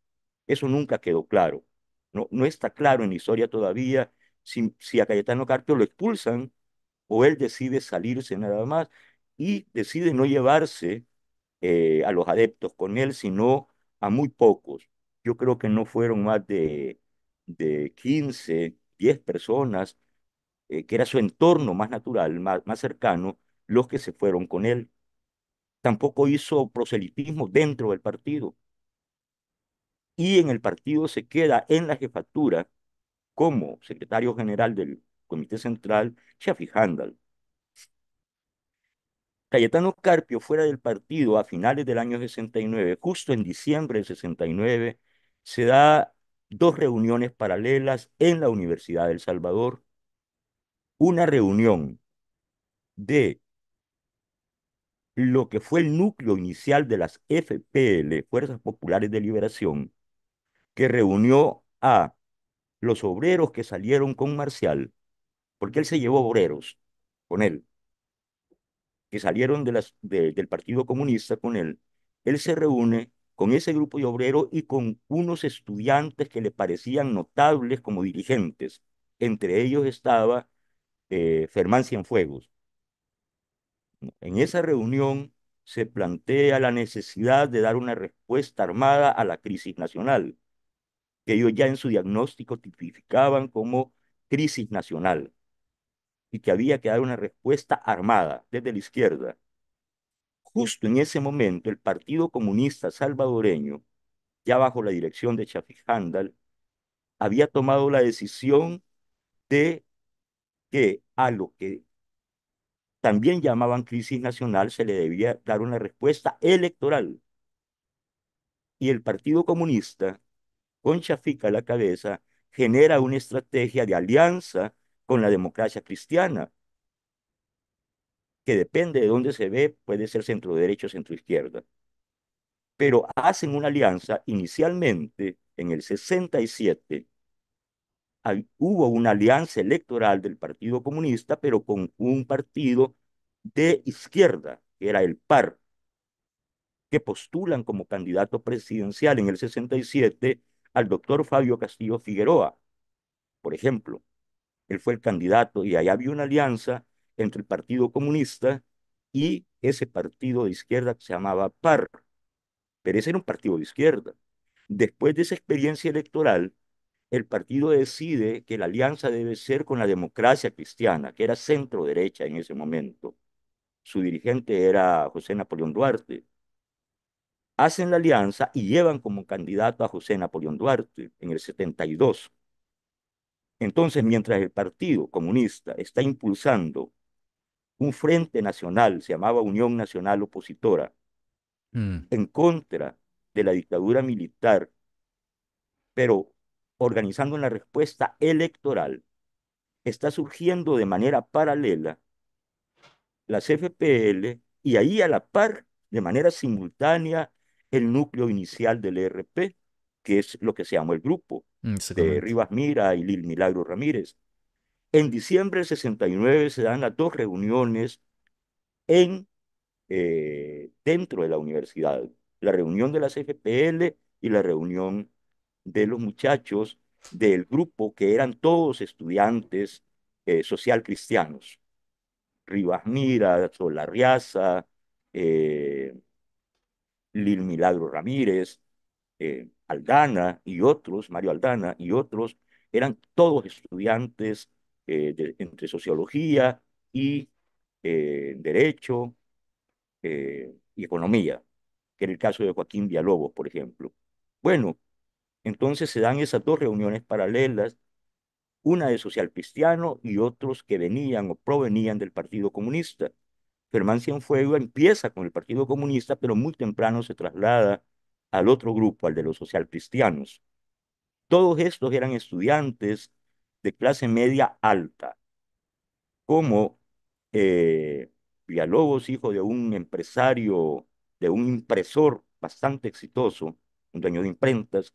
Eso nunca quedó claro. No, no está claro en historia todavía si, a Cayetano Carpio lo expulsan o él decide salirse nada más y decide no llevarse eh, a los adeptos con él, sino a muy pocos. Yo creo que no fueron más de, de 15 10 personas, eh, que era su entorno más natural, más, cercano, los que se fueron con él. Tampoco hizo proselitismo dentro del partido. Y en el partido se queda en la jefatura como secretario general del Comité Central, Shafi Handal. Cayetano Carpio fuera del partido a finales del año 69, justo en diciembre del 69, se da dos reuniones paralelas en la Universidad del El Salvador, una reunión de lo que fue el núcleo inicial de las FPL, Fuerzas Populares de Liberación, que reunió a los obreros que salieron con Marcial, porque él se llevó obreros con él, que salieron del Partido Comunista con él, él se reúne con ese grupo de obreros y con unos estudiantes que le parecían notables como dirigentes. Entre ellos estaba eh, Fermán Cienfuegos. En esa reunión se plantea la necesidad de dar una respuesta armada a la crisis nacional, que ellos ya en su diagnóstico tipificaban como crisis nacional, y que había que dar una respuesta armada desde la izquierda, Justo en ese momento, el Partido Comunista Salvadoreño, ya bajo la dirección de Chafik Handal, había tomado la decisión de que a lo que también llamaban crisis nacional se le debía dar una respuesta electoral. Y el Partido Comunista, con Chafik a la cabeza, genera una estrategia de alianza con la democracia cristiana, que depende de dónde se ve, puede ser centro derecho, centro izquierda. Pero hacen una alianza inicialmente en el 67. hubo una alianza electoral del Partido Comunista, pero con un partido de izquierda, que era el PAR, que postulan como candidato presidencial en el 67 al doctor Fabio Castillo Figueroa, por ejemplo. Él fue el candidato y ahí había una alianza entre el Partido Comunista y ese partido de izquierda que se llamaba PAR. Pero ese era un partido de izquierda. Después de esa experiencia electoral, el partido decide que la alianza debe ser con la democracia cristiana, que era centro derecha en ese momento. Su dirigente era José Napoleón Duarte. Hacen la alianza y llevan como candidato a José Napoleón Duarte en el 72. Entonces, mientras el Partido Comunista está impulsando un frente nacional, se llamaba Unión Nacional Opositora, mm. en contra de la dictadura militar, pero organizando una respuesta electoral, está surgiendo de manera paralela la CFPL y ahí a la par, de manera simultánea, el núcleo inicial del ERP, que es lo que se llamó el grupo mm, de Rivas Mira y Lil Milagro Ramírez. En diciembre del 69 se dan las dos reuniones en, eh, dentro de la universidad, la reunión de las FPL y la reunión de los muchachos del grupo que eran todos estudiantes eh, social cristianos. Rivas Mira, Solarriaza, eh, Lil Milagro Ramírez, Aldana y otros, Mario Aldana y otros, eran todos estudiantes eh, entre sociología y eh, derecho eh, y economía, que era el caso de Joaquín Villalobos, por ejemplo. Bueno, entonces se dan esas dos reuniones paralelas, una de social cristiano y otros que venían o provenían del Partido Comunista. Germán Cienfuegos empieza con el Partido Comunista, pero muy temprano se traslada al otro grupo, al de los social cristianos. Todos estos eran estudiantes de clase media alta, como eh, Villalobos, hijo de un empresario, de un impresor bastante exitoso, un dueño de imprentas,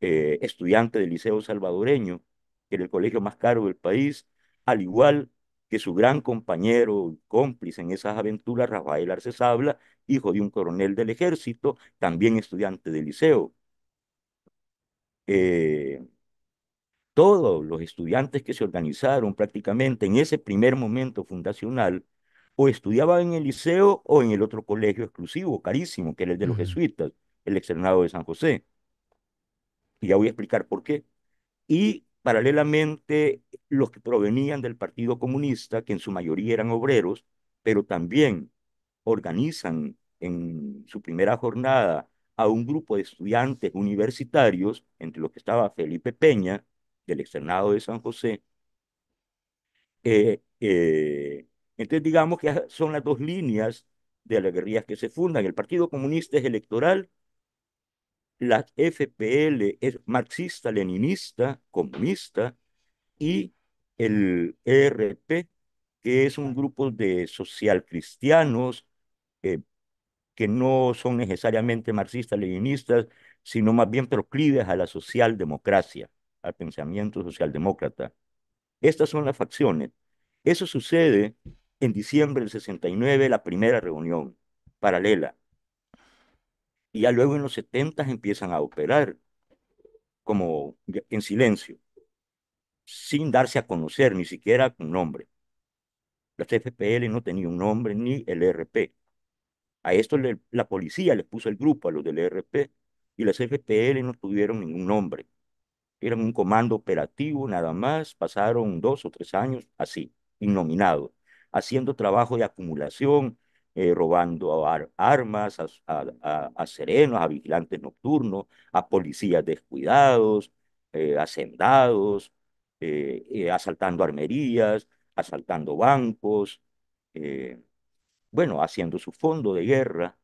eh, estudiante del Liceo Salvadoreño, que era el colegio más caro del país, al igual que su gran compañero y cómplice en esas aventuras, Rafael Arcesabla, hijo de un coronel del ejército, también estudiante del liceo. Eh, todos los estudiantes que se organizaron prácticamente en ese primer momento fundacional, o estudiaban en el liceo o en el otro colegio exclusivo, carísimo, que era el de los jesuitas, el externado de San José. Y ya voy a explicar por qué. Y paralelamente, los que provenían del Partido Comunista, que en su mayoría eran obreros, pero también organizan en su primera jornada a un grupo de estudiantes universitarios, entre los que estaba Felipe Peña, del externado de San José. Eh, eh, entonces, digamos que son las dos líneas de las guerrillas que se fundan. El Partido Comunista es electoral, la FPL es marxista-leninista, comunista, y el ERP, que es un grupo de socialcristianos eh, que no son necesariamente marxistas-leninistas, sino más bien proclives a la socialdemocracia al pensamiento socialdemócrata. Estas son las facciones. Eso sucede en diciembre del 69, la primera reunión paralela. Y ya luego en los 70 empiezan a operar como en silencio, sin darse a conocer ni siquiera un nombre. las FPL no tenían un nombre ni el ERP A esto la policía le puso el grupo a los del ERP y las FPL no tuvieron ningún nombre. Era un comando operativo nada más, pasaron dos o tres años así, innominado, haciendo trabajo de acumulación, eh, robando armas a, serenos, a vigilantes nocturnos, a policías descuidados, eh, hacendados, eh, eh, asaltando armerías, asaltando bancos, bueno, haciendo su fondo de guerra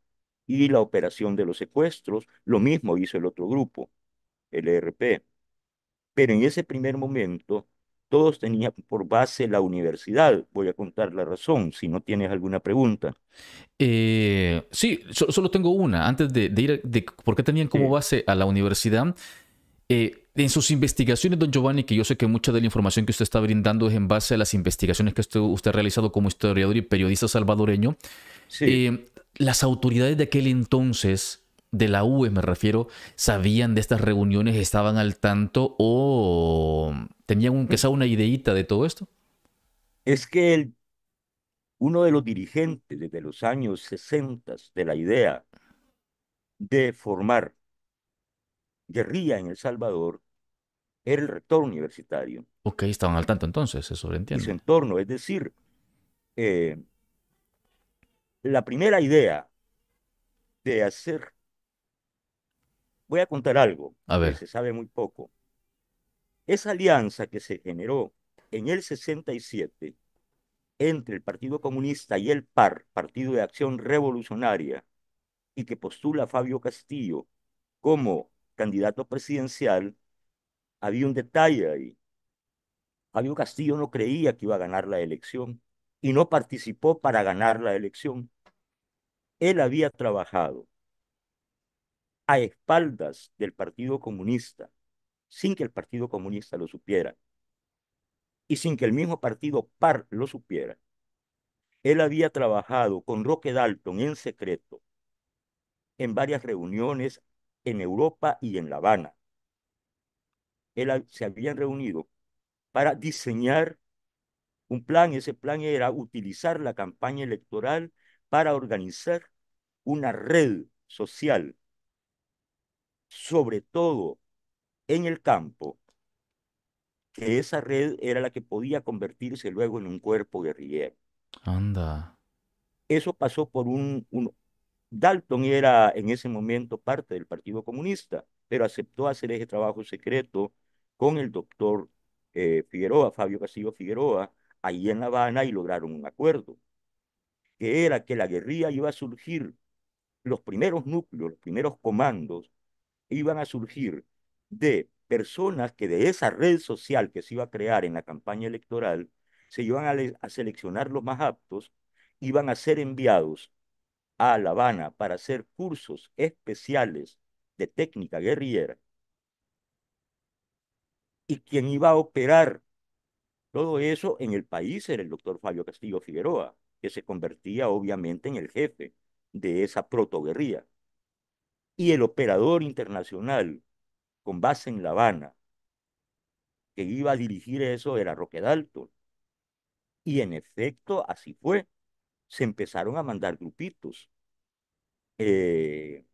y la operación de los secuestros, lo mismo hizo el otro grupo, el ERP pero en ese primer momento todos tenían por base la universidad. Voy a contar la razón, si no tienes alguna pregunta. Eh, sí, solo tengo una. Antes de, ir, de, ¿por qué tenían como base a la universidad? Eh, en sus investigaciones, don Giovanni, que yo sé que mucha de la información que usted está brindando es en base a las investigaciones que usted, ha realizado como historiador y periodista salvadoreño, eh, las autoridades de aquel entonces de la UE, me refiero, sabían de estas reuniones, estaban al tanto o tenían un, quizá una ideita de todo esto? Es que el, uno de los dirigentes desde los años 60 de la idea de formar guerrilla en El Salvador era el rector universitario. Ok, estaban al tanto entonces, eso lo entiendo. su entorno, es decir, eh, la primera idea de hacer Voy a contar algo a ver. que se sabe muy poco. Esa alianza que se generó en el 67 entre el Partido Comunista y el PAR, Partido de Acción Revolucionaria, y que postula a Fabio Castillo como candidato presidencial, había un detalle ahí. Fabio Castillo no creía que iba a ganar la elección y no participó para ganar la elección. Él había trabajado a espaldas del Partido Comunista, sin que el Partido Comunista lo supiera y sin que el mismo partido PAR lo supiera. Él había trabajado con Roque Dalton en secreto en varias reuniones en Europa y en La Habana. Él, se habían reunido para diseñar un plan. Ese plan era utilizar la campaña electoral para organizar una red social sobre todo en el campo, que esa red era la que podía convertirse luego en un cuerpo guerrillero. Anda. Eso pasó por un, un... Dalton era en ese momento parte del Partido Comunista, pero aceptó hacer ese trabajo secreto con el doctor eh, Figueroa, Fabio Castillo Figueroa, ahí en La Habana y lograron un acuerdo, que era que la guerrilla iba a surgir, los primeros núcleos, los primeros comandos, iban a surgir de personas que de esa red social que se iba a crear en la campaña electoral, se iban a, seleccionar los más aptos, iban a ser enviados a La Habana para hacer cursos especiales de técnica guerrillera y quien iba a operar todo eso en el país era el doctor Fabio Castillo Figueroa, que se convertía obviamente en el jefe de esa protoguerría y el operador internacional con base en La Habana que iba a dirigir eso era Roque Y en efecto, así fue. Se empezaron a mandar grupitos. Eh,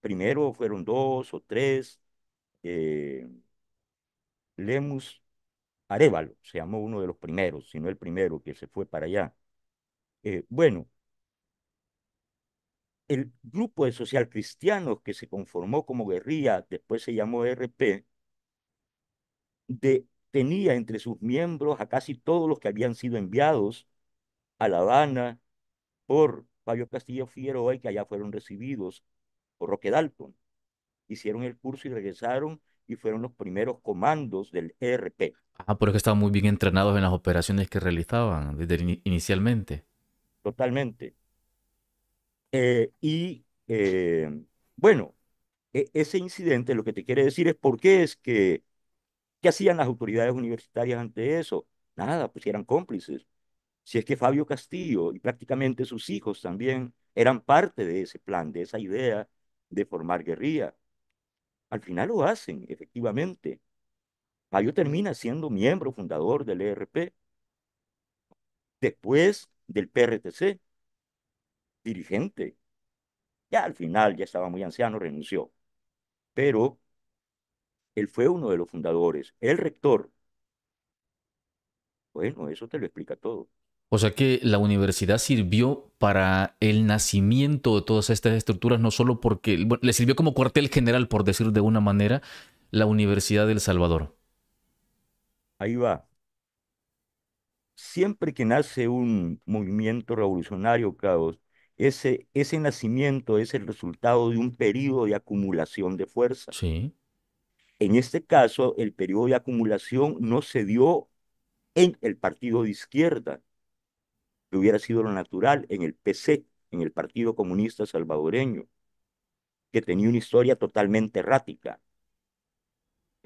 primero fueron dos o tres. Eh, Lemus Arevalo se llamó uno de los primeros, si no el primero que se fue para allá. Eh, bueno, el grupo de social cristianos que se conformó como guerrilla, después se llamó e RP, tenía entre sus miembros a casi todos los que habían sido enviados a La Habana por Fabio Castillo Figueroa y que allá fueron recibidos por Roque Dalton. Hicieron el curso y regresaron y fueron los primeros comandos del ERP. Ah, porque estaban muy bien entrenados en las operaciones que realizaban desde inicialmente. Totalmente. Eh, y eh, bueno, e, ese incidente lo que te quiere decir es por qué es que, ¿qué hacían las autoridades universitarias ante eso? Nada, pues eran cómplices. Si es que Fabio Castillo y prácticamente sus hijos también eran parte de ese plan, de esa idea de formar guerrilla. Al final lo hacen, efectivamente. Fabio termina siendo miembro fundador del ERP, después del PRTC, dirigente. Ya al final, ya estaba muy anciano, renunció. Pero él fue uno de los fundadores, el rector. Bueno, eso te lo explica todo. O sea que la universidad sirvió para el nacimiento de todas estas estructuras, no solo porque le sirvió como cuartel general, por decir de una manera, la Universidad del Salvador. Ahí va. Siempre que nace un movimiento revolucionario, Caos, ese, nacimiento es el resultado de un periodo de acumulación de fuerza. En este caso, el periodo de acumulación no se dio en el partido de izquierda, que hubiera sido lo natural, en el PC, en el Partido Comunista Salvadoreño, que tenía una historia totalmente errática.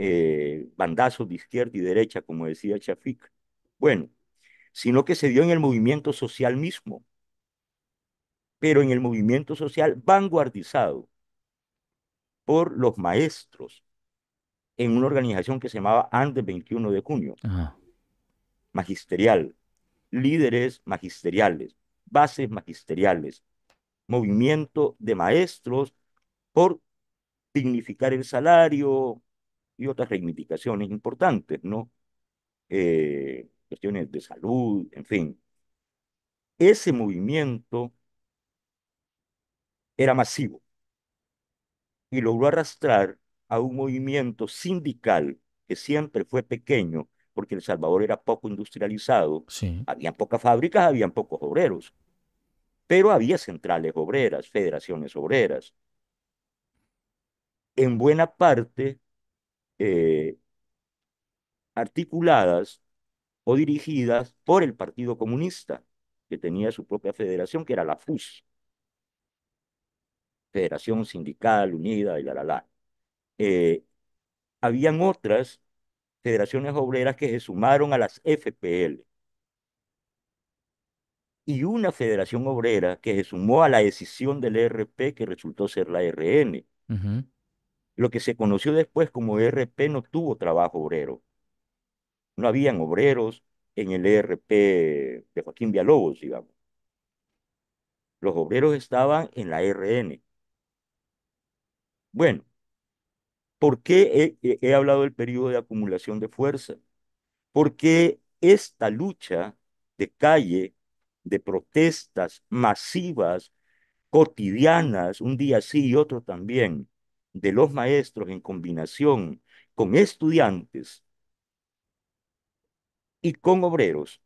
Eh, bandazos de izquierda y derecha, como decía Chafik. Bueno, sino que se dio en el movimiento social mismo, pero en el movimiento social vanguardizado por los maestros en una organización que se llamaba Andes 21 de Junio, magisterial, líderes magisteriales, bases magisteriales, movimiento de maestros por dignificar el salario y otras reivindicaciones importantes, ¿no? Eh, cuestiones de salud, en fin. Ese movimiento era masivo y logró arrastrar a un movimiento sindical que siempre fue pequeño, porque El Salvador era poco industrializado, había pocas fábricas, habían pocos obreros, pero había centrales obreras, federaciones obreras. En buena parte eh, articuladas o dirigidas por el Partido Comunista, que tenía su propia federación, que era la FUS. Federación Sindical Unida y la la la. Eh, habían otras federaciones obreras que se sumaron a las FPL y una federación obrera que se sumó a la decisión del ERP que resultó ser la RN. Lo que se conoció después como ERP no tuvo trabajo obrero. No habían obreros en el ERP de Joaquín Villalobos, digamos. Los obreros estaban en la RN. Bueno, ¿por qué he, hablado del periodo de acumulación de fuerza? Porque esta lucha de calle, de protestas masivas, cotidianas, un día sí y otro también, de los maestros en combinación con estudiantes y con obreros,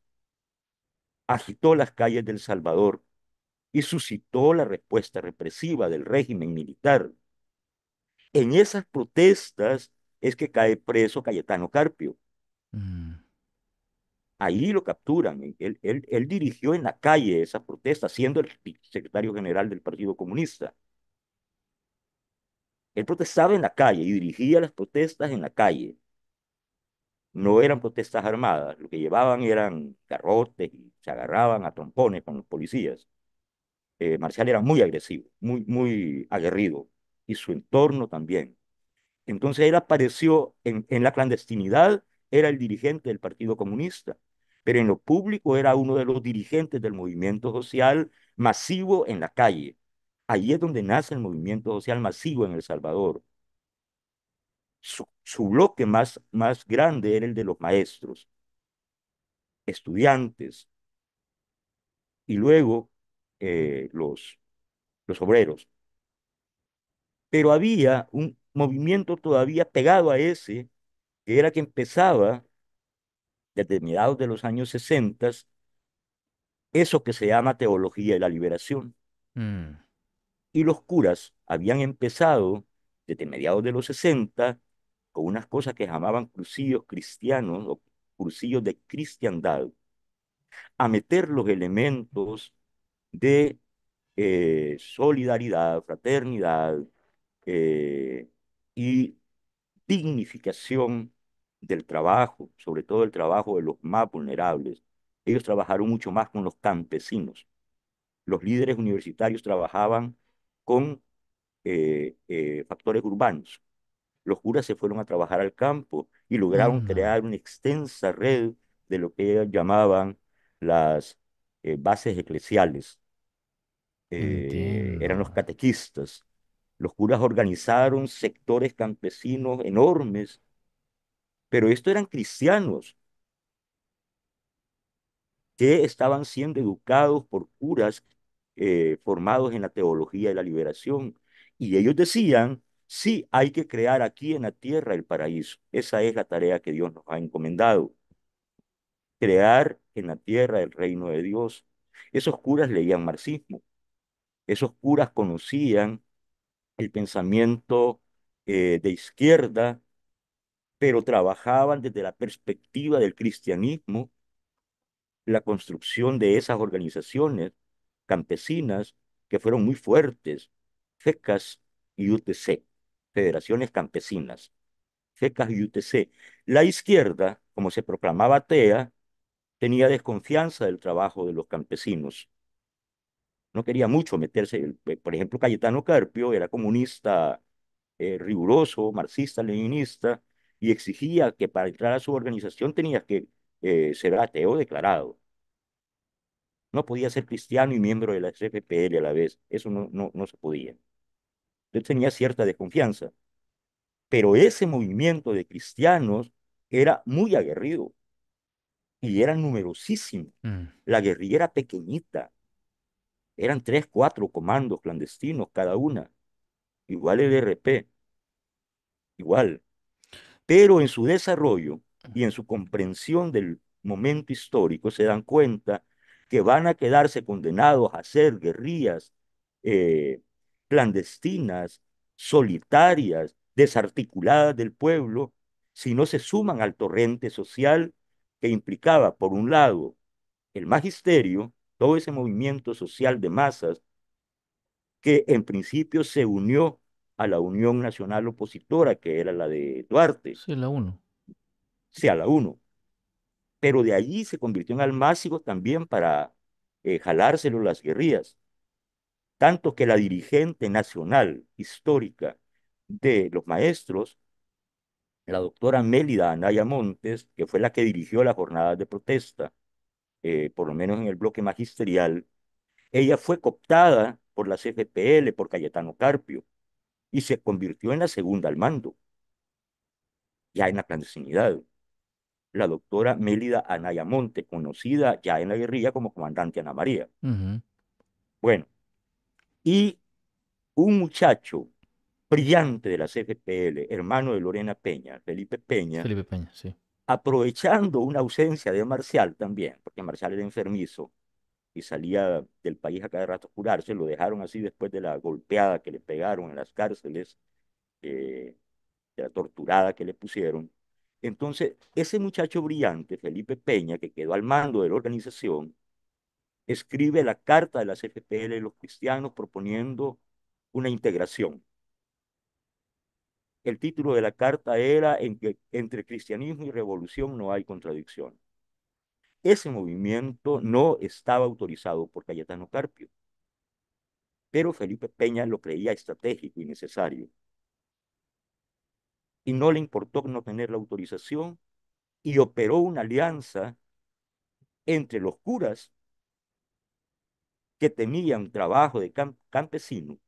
agitó las calles del Salvador y suscitó la respuesta represiva del régimen militar en esas protestas es que cae preso Cayetano Carpio. Mm. Ahí lo capturan. Eh, él, dirigió en la calle esas protestas, siendo el secretario general del Partido Comunista. Él protestaba en la calle y dirigía las protestas en la calle. No eran protestas armadas, lo que llevaban eran garrotes y se agarraban a trompones con los policías. Eh, Marcial era muy agresivo, muy aguerrido y su entorno también. Entonces él apareció en, la clandestinidad, era el dirigente del Partido Comunista, pero en lo público era uno de los dirigentes del movimiento social masivo en la calle. Ahí es donde nace el movimiento social masivo en El Salvador. Su, bloque más, más grande era el de los maestros, estudiantes y luego eh, los, los obreros pero había un movimiento todavía pegado a ese, que era que empezaba desde mediados de los años 60, eso que se llama teología de la liberación. Mm. Y los curas habían empezado desde mediados de los 60 con unas cosas que llamaban cursillos cristianos o cursillos de cristiandad, a meter los elementos de eh, solidaridad, fraternidad, eh, y dignificación del trabajo, sobre todo el trabajo de los más vulnerables. Ellos trabajaron mucho más con los campesinos. Los líderes universitarios trabajaban con eh, eh, factores urbanos. Los curas se fueron a trabajar al campo y lograron mm. crear una extensa red de lo que llamaban las bases eclesiales. eran los catequistas, los curas organizaron sectores campesinos enormes, pero estos eran cristianos que estaban siendo educados por curas eh, formados en la teología de la liberación. Y ellos decían, sí, hay que crear aquí en la tierra el paraíso. Esa es la tarea que Dios nos ha encomendado. Crear en la tierra el reino de Dios. Esos curas leían marxismo. Esos curas conocían el pensamiento eh, de izquierda, pero trabajaban desde la perspectiva del cristianismo la construcción de esas organizaciones campesinas que fueron muy fuertes, FECAS y UTC, Federaciones Campesinas, FECAS y UTC. La izquierda, como se proclamaba tea tenía desconfianza del trabajo de los campesinos no quería mucho meterse. Eh, por ejemplo, Cayetano Carpio era comunista eh, riguroso, marxista, leninista, y exigía que para entrar a su organización tenía que eh, ser ateo declarado. No podía ser cristiano y miembro de la CFPL a la vez. Eso no, no, no se podía. Entonces tenía cierta desconfianza. Pero ese movimiento de cristianos era muy aguerrido y era numerosísimo. Mm. La guerrilla era pequeñita eran tres, cuatro comandos clandestinos cada una. Igual el RP. Igual. Pero en su desarrollo y en su comprensión del momento histórico se dan cuenta que van a quedarse condenados a ser guerrillas eh, clandestinas, solitarias, desarticuladas del pueblo, si no se suman al torrente social que implicaba, por un lado, el magisterio todo ese movimiento social de masas que en principio se unió a la Unión Nacional Opositora, que era la de Duarte. Sí, la UNO. Sí, a la UNO. Pero de allí se convirtió en máximo también para eh, jalárselo las guerrillas. Tanto que la dirigente nacional histórica de los maestros, la doctora Mélida Anaya Montes, que fue la que dirigió las jornadas de protesta, eh, por lo menos en el bloque magisterial, ella fue cooptada por la CFPL, por Cayetano Carpio, y se convirtió en la segunda al mando, ya en la clandestinidad. La doctora Mélida Anaya Monte, conocida ya en la guerrilla como comandante Ana María. Bueno, y un muchacho brillante de la CFPL, hermano de Lorena Peña, Felipe Peña. Felipe Peña, sí aprovechando una ausencia de Marcial también, porque Marcial era enfermizo y salía del país a cada rato a curarse, lo dejaron así después de la golpeada que le pegaron en las cárceles, eh, de la torturada que le pusieron. Entonces, ese muchacho brillante, Felipe Peña, que quedó al mando de la organización, escribe la carta de las FPL de los cristianos proponiendo una integración el título de la carta era en que entre cristianismo y revolución no hay contradicción. Ese movimiento no estaba autorizado por Cayetano Carpio, pero Felipe Peña lo creía estratégico y necesario. Y no le importó no tener la autorización y operó una alianza entre los curas que tenían trabajo de campesino.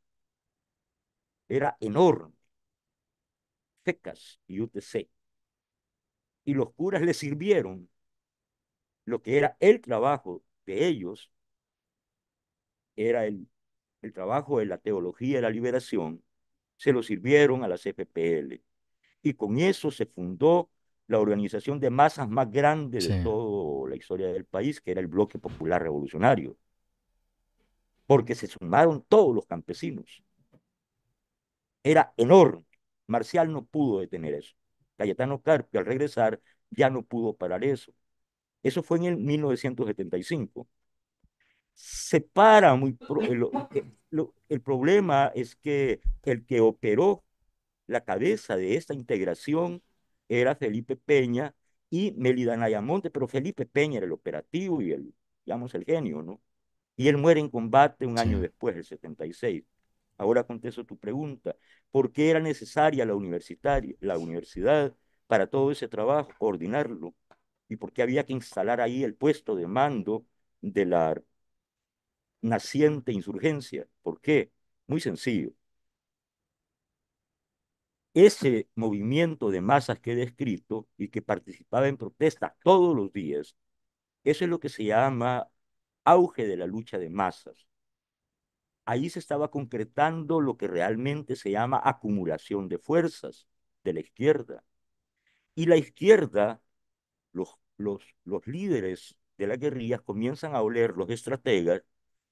Era enorme fecas y UTC. Y los curas le sirvieron lo que era el trabajo de ellos, era el, trabajo de la teología de la liberación, se lo sirvieron a las FPL Y con eso se fundó la organización de masas más grande de toda la historia del país, que era el Bloque Popular Revolucionario. Porque se sumaron todos los campesinos. Era enorme. Marcial no pudo detener eso. Cayetano Carpio, al regresar, ya no pudo parar eso. Eso fue en el 1975. Se para muy... Eh, eh, el, problema es que el que operó la cabeza de esta integración era Felipe Peña y Melida Nayamonte, pero Felipe Peña era el operativo y el, digamos, el genio, ¿no? Y él muere en combate un año después, el 76. Ahora contesto tu pregunta. ¿Por qué era necesaria la, universitaria, la universidad para todo ese trabajo, coordinarlo? ¿Y por qué había que instalar ahí el puesto de mando de la naciente insurgencia? ¿Por qué? Muy sencillo. Ese movimiento de masas que he descrito y que participaba en protestas todos los días, eso es lo que se llama auge de la lucha de masas ahí se estaba concretando lo que realmente se llama acumulación de fuerzas de la izquierda. Y la izquierda, los, los, líderes de las guerrillas comienzan a oler, los estrategas,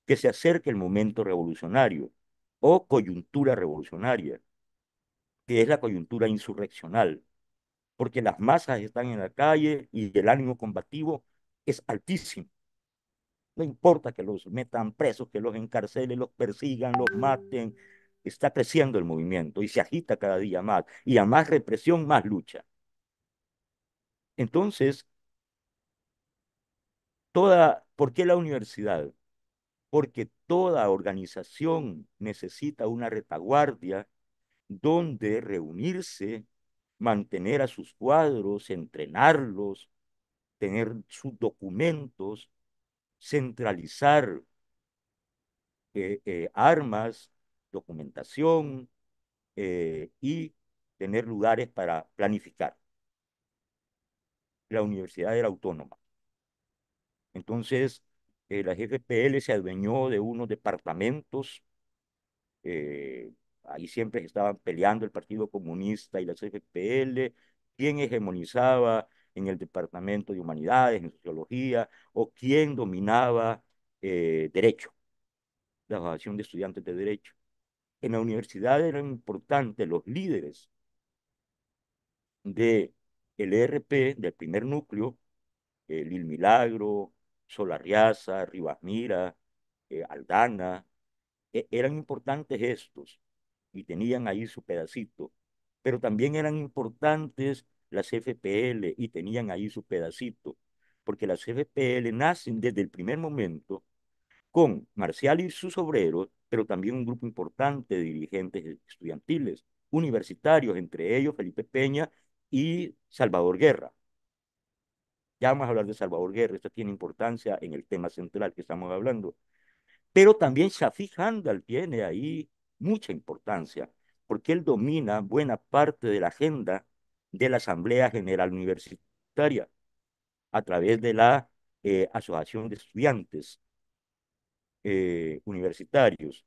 que se acerca el momento revolucionario o coyuntura revolucionaria, que es la coyuntura insurreccional, porque las masas están en la calle y el ánimo combativo es altísimo. No importa que los metan presos, que los encarcelen, los persigan, los maten. Está creciendo el movimiento y se agita cada día más. Y a más represión, más lucha. Entonces, toda, ¿por qué la universidad? Porque toda organización necesita una retaguardia donde reunirse, mantener a sus cuadros, entrenarlos, tener sus documentos, centralizar eh, eh, armas, documentación eh, y tener lugares para planificar. La universidad era autónoma. Entonces, la GFPL se adueñó de unos departamentos. ahí siempre estaban peleando el Partido Comunista y la GFPL, quién hegemonizaba en el Departamento de Humanidades, en Sociología, o quién dominaba eh, Derecho, la Asociación de Estudiantes de Derecho. En la universidad eran importantes los líderes del el ERP, del primer núcleo, eh, Lil Milagro, Solarriaza, Rivasmira, Mira, eh, Aldana, e, eran importantes estos y tenían ahí su pedacito, pero también eran importantes las FPL y tenían ahí su pedacito, porque las FPL nacen desde el primer momento con Marcial y sus obreros, pero también un grupo importante de dirigentes estudiantiles, universitarios, entre ellos Felipe Peña y Salvador Guerra. Ya vamos a hablar de Salvador Guerra, esto tiene importancia en el tema central que estamos hablando. Pero también Shafi Handal tiene ahí mucha importancia, porque él domina buena parte de la agenda de la Asamblea General Universitaria a través de la eh, Asociación de Estudiantes eh, Universitarios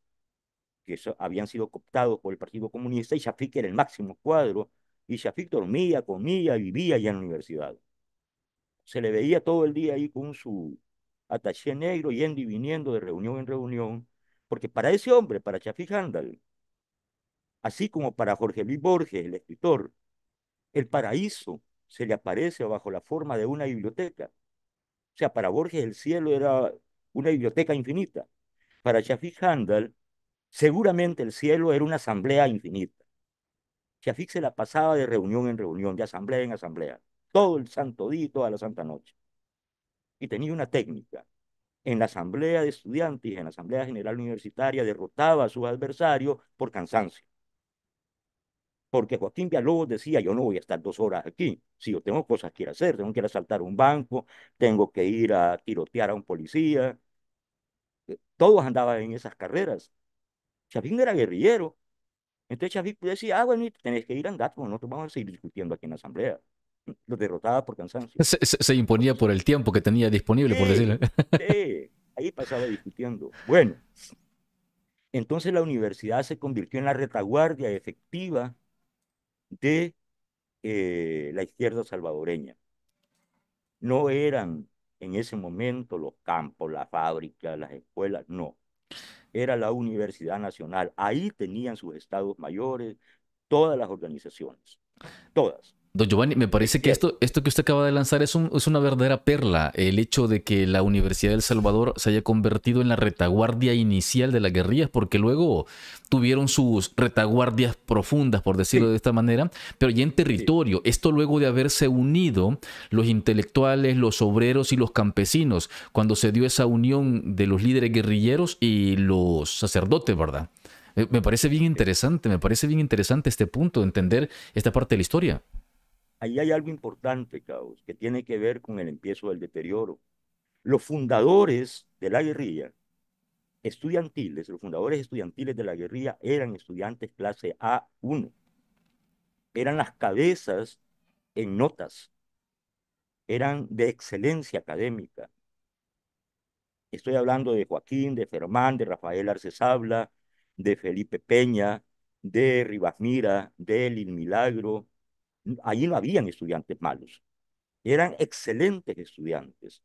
que habían sido cooptados por el Partido Comunista y Shafik era el máximo cuadro y Shafik dormía, comía, vivía allá en la universidad. Se le veía todo el día ahí con su ataché negro yendo y viniendo de reunión en reunión, porque para ese hombre, para Shafik Handal, así como para Jorge Luis Borges, el escritor, el paraíso se le aparece bajo la forma de una biblioteca. O sea, para Borges el cielo era una biblioteca infinita. Para Shafiq Handel, seguramente el cielo era una asamblea infinita. Shafiq se la pasaba de reunión en reunión, de asamblea en asamblea, todo el santo día toda la santa noche. Y tenía una técnica. En la asamblea de estudiantes, en la asamblea general universitaria, derrotaba a sus adversarios por cansancio porque Joaquín Villalobos decía, yo no voy a estar dos horas aquí, si yo tengo cosas que ir a hacer, tengo que ir a saltar un banco, tengo que ir a tirotear a un policía, eh, todos andaban en esas carreras. Chavín era guerrillero, entonces Chavín decía, ah, bueno, tenés que ir a andar, porque nosotros vamos a seguir discutiendo aquí en la asamblea. Lo derrotaba por cansancio. Se, imponía por el tiempo que tenía disponible, por decirlo. Sí, ahí pasaba discutiendo. Bueno, entonces la universidad se convirtió en la retaguardia efectiva de eh, la izquierda salvadoreña. No eran en ese momento los campos, las fábricas, las escuelas, no. Era la Universidad Nacional. Ahí tenían sus estados mayores, todas las organizaciones, todas. Don Giovanni, me parece que este esto, esto que usted acaba de lanzar es, una verdadera perla, el hecho de que la Universidad del El Salvador se haya convertido en la retaguardia inicial de las guerrillas, porque luego tuvieron sus retaguardias profundas, por decirlo de esta manera, pero ya en territorio, esto luego de haberse unido los intelectuales, los obreros y los campesinos, cuando se dio esa unión de los líderes guerrilleros y los sacerdotes, ¿verdad? Eh, me parece bien interesante, me parece bien interesante este punto, entender esta parte de la historia ahí hay algo importante, Caos, que tiene que ver con el empiezo del deterioro. Los fundadores de la guerrilla estudiantiles, los fundadores estudiantiles de la guerrilla eran estudiantes clase A1. Eran las cabezas en notas. Eran de excelencia académica. Estoy hablando de Joaquín, de Fermán, de Rafael Arcesabla, de Felipe Peña, de Rivas Mira, de Lil Milagro, allí no habían estudiantes malos, eran excelentes estudiantes,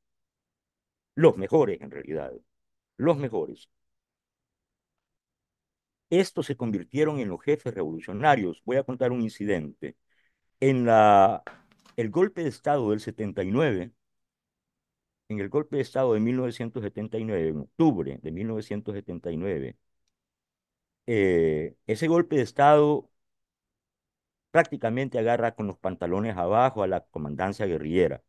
los mejores en realidad, los mejores. Estos se convirtieron en los jefes revolucionarios. Voy a contar un incidente. En la, el golpe de Estado del 79, en el golpe de Estado de 1979, en octubre de 1979, eh, ese golpe de Estado prácticamente agarra con los pantalones abajo a la comandancia guerrillera,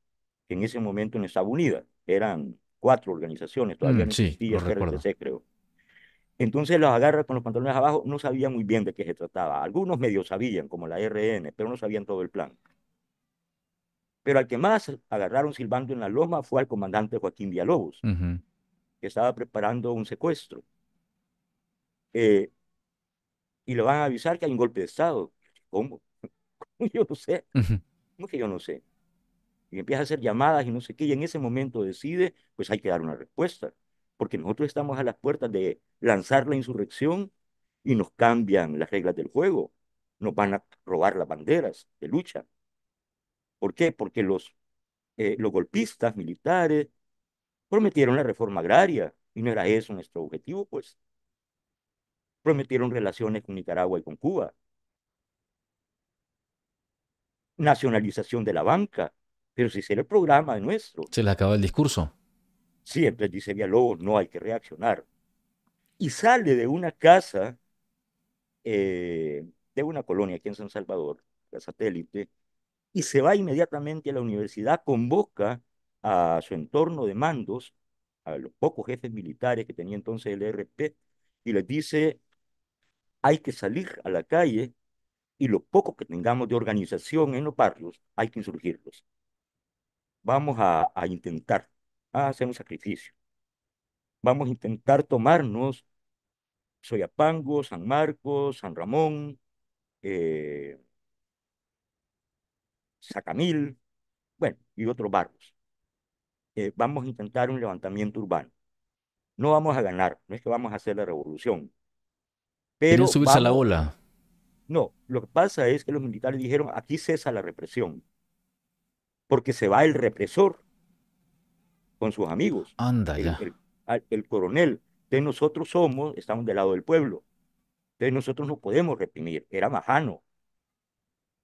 que en ese momento en estaba unida, eran cuatro organizaciones, todavía mm, no existía sí, creo. Entonces los agarra con los pantalones abajo, no sabían muy bien de qué se trataba. Algunos medios sabían, como la RN, pero no sabían todo el plan. Pero al que más agarraron silbando en la loma fue al comandante Joaquín Villalobos, que estaba preparando un secuestro. Eh, y le van a avisar que hay un golpe de Estado. ¿Cómo? yo no sé. no que yo no sé? Y empieza a hacer llamadas y no sé qué, y en ese momento decide, pues hay que dar una respuesta, porque nosotros estamos a las puertas de lanzar la insurrección y nos cambian las reglas del juego, nos van a robar las banderas de lucha. ¿Por qué? Porque los, eh, los golpistas militares prometieron la reforma agraria y no era eso nuestro objetivo, pues. Prometieron relaciones con Nicaragua y con Cuba nacionalización de la banca, pero si será el programa de nuestro. Se le acaba el discurso. Sí, entonces dice Villalobos, no hay que reaccionar. Y sale de una casa, eh, de una colonia aquí en San Salvador, la satélite, y se va inmediatamente a la universidad, convoca a su entorno de mandos, a los pocos jefes militares que tenía entonces el ERP, y les dice, hay que salir a la calle y lo poco que tengamos de organización en los barrios, hay que insurgirlos. Vamos a, intentar hacer un sacrificio. Vamos a intentar tomarnos Soyapango, San Marcos, San Ramón, eh, Sacamil, bueno, y otros barrios. Eh, vamos a intentar un levantamiento urbano. No vamos a ganar, no es que vamos a hacer la revolución. Pero, a la ola. No, lo que pasa es que los militares dijeron, aquí cesa la represión, porque se va el represor con sus amigos. Anda ya. El, ah, coronel, de nosotros somos, estamos del lado del pueblo, de nosotros no podemos reprimir, era Majano,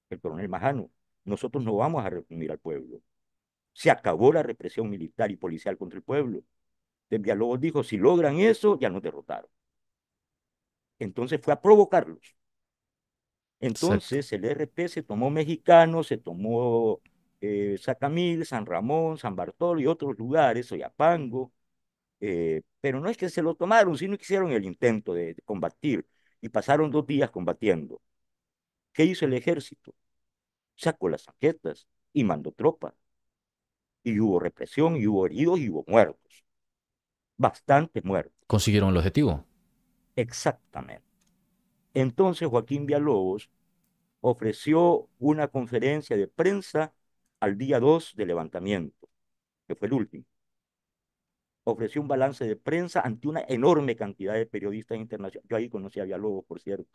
el coronel Majano, nosotros no vamos a reprimir al pueblo. Se acabó la represión militar y policial contra el pueblo. Desde Villalobos dijo, si logran eso, ya nos derrotaron. Entonces fue a provocarlos entonces el e RP se tomó Mexicano, se tomó eh, Sacamil, San Ramón, San Bartolo y otros lugares, Oyapango, eh, pero no es que se lo tomaron, sino que hicieron el intento de, combatir y pasaron dos días combatiendo. ¿Qué hizo el ejército? Sacó las saquetas y mandó tropas. Y hubo represión, y hubo heridos, y hubo muertos. Bastante muertos. ¿Consiguieron el objetivo? Exactamente. Entonces Joaquín Villalobos ofreció una conferencia de prensa al día 2 del levantamiento, que fue el último. Ofreció un balance de prensa ante una enorme cantidad de periodistas internacionales. Yo ahí conocí a Villalobos, por cierto.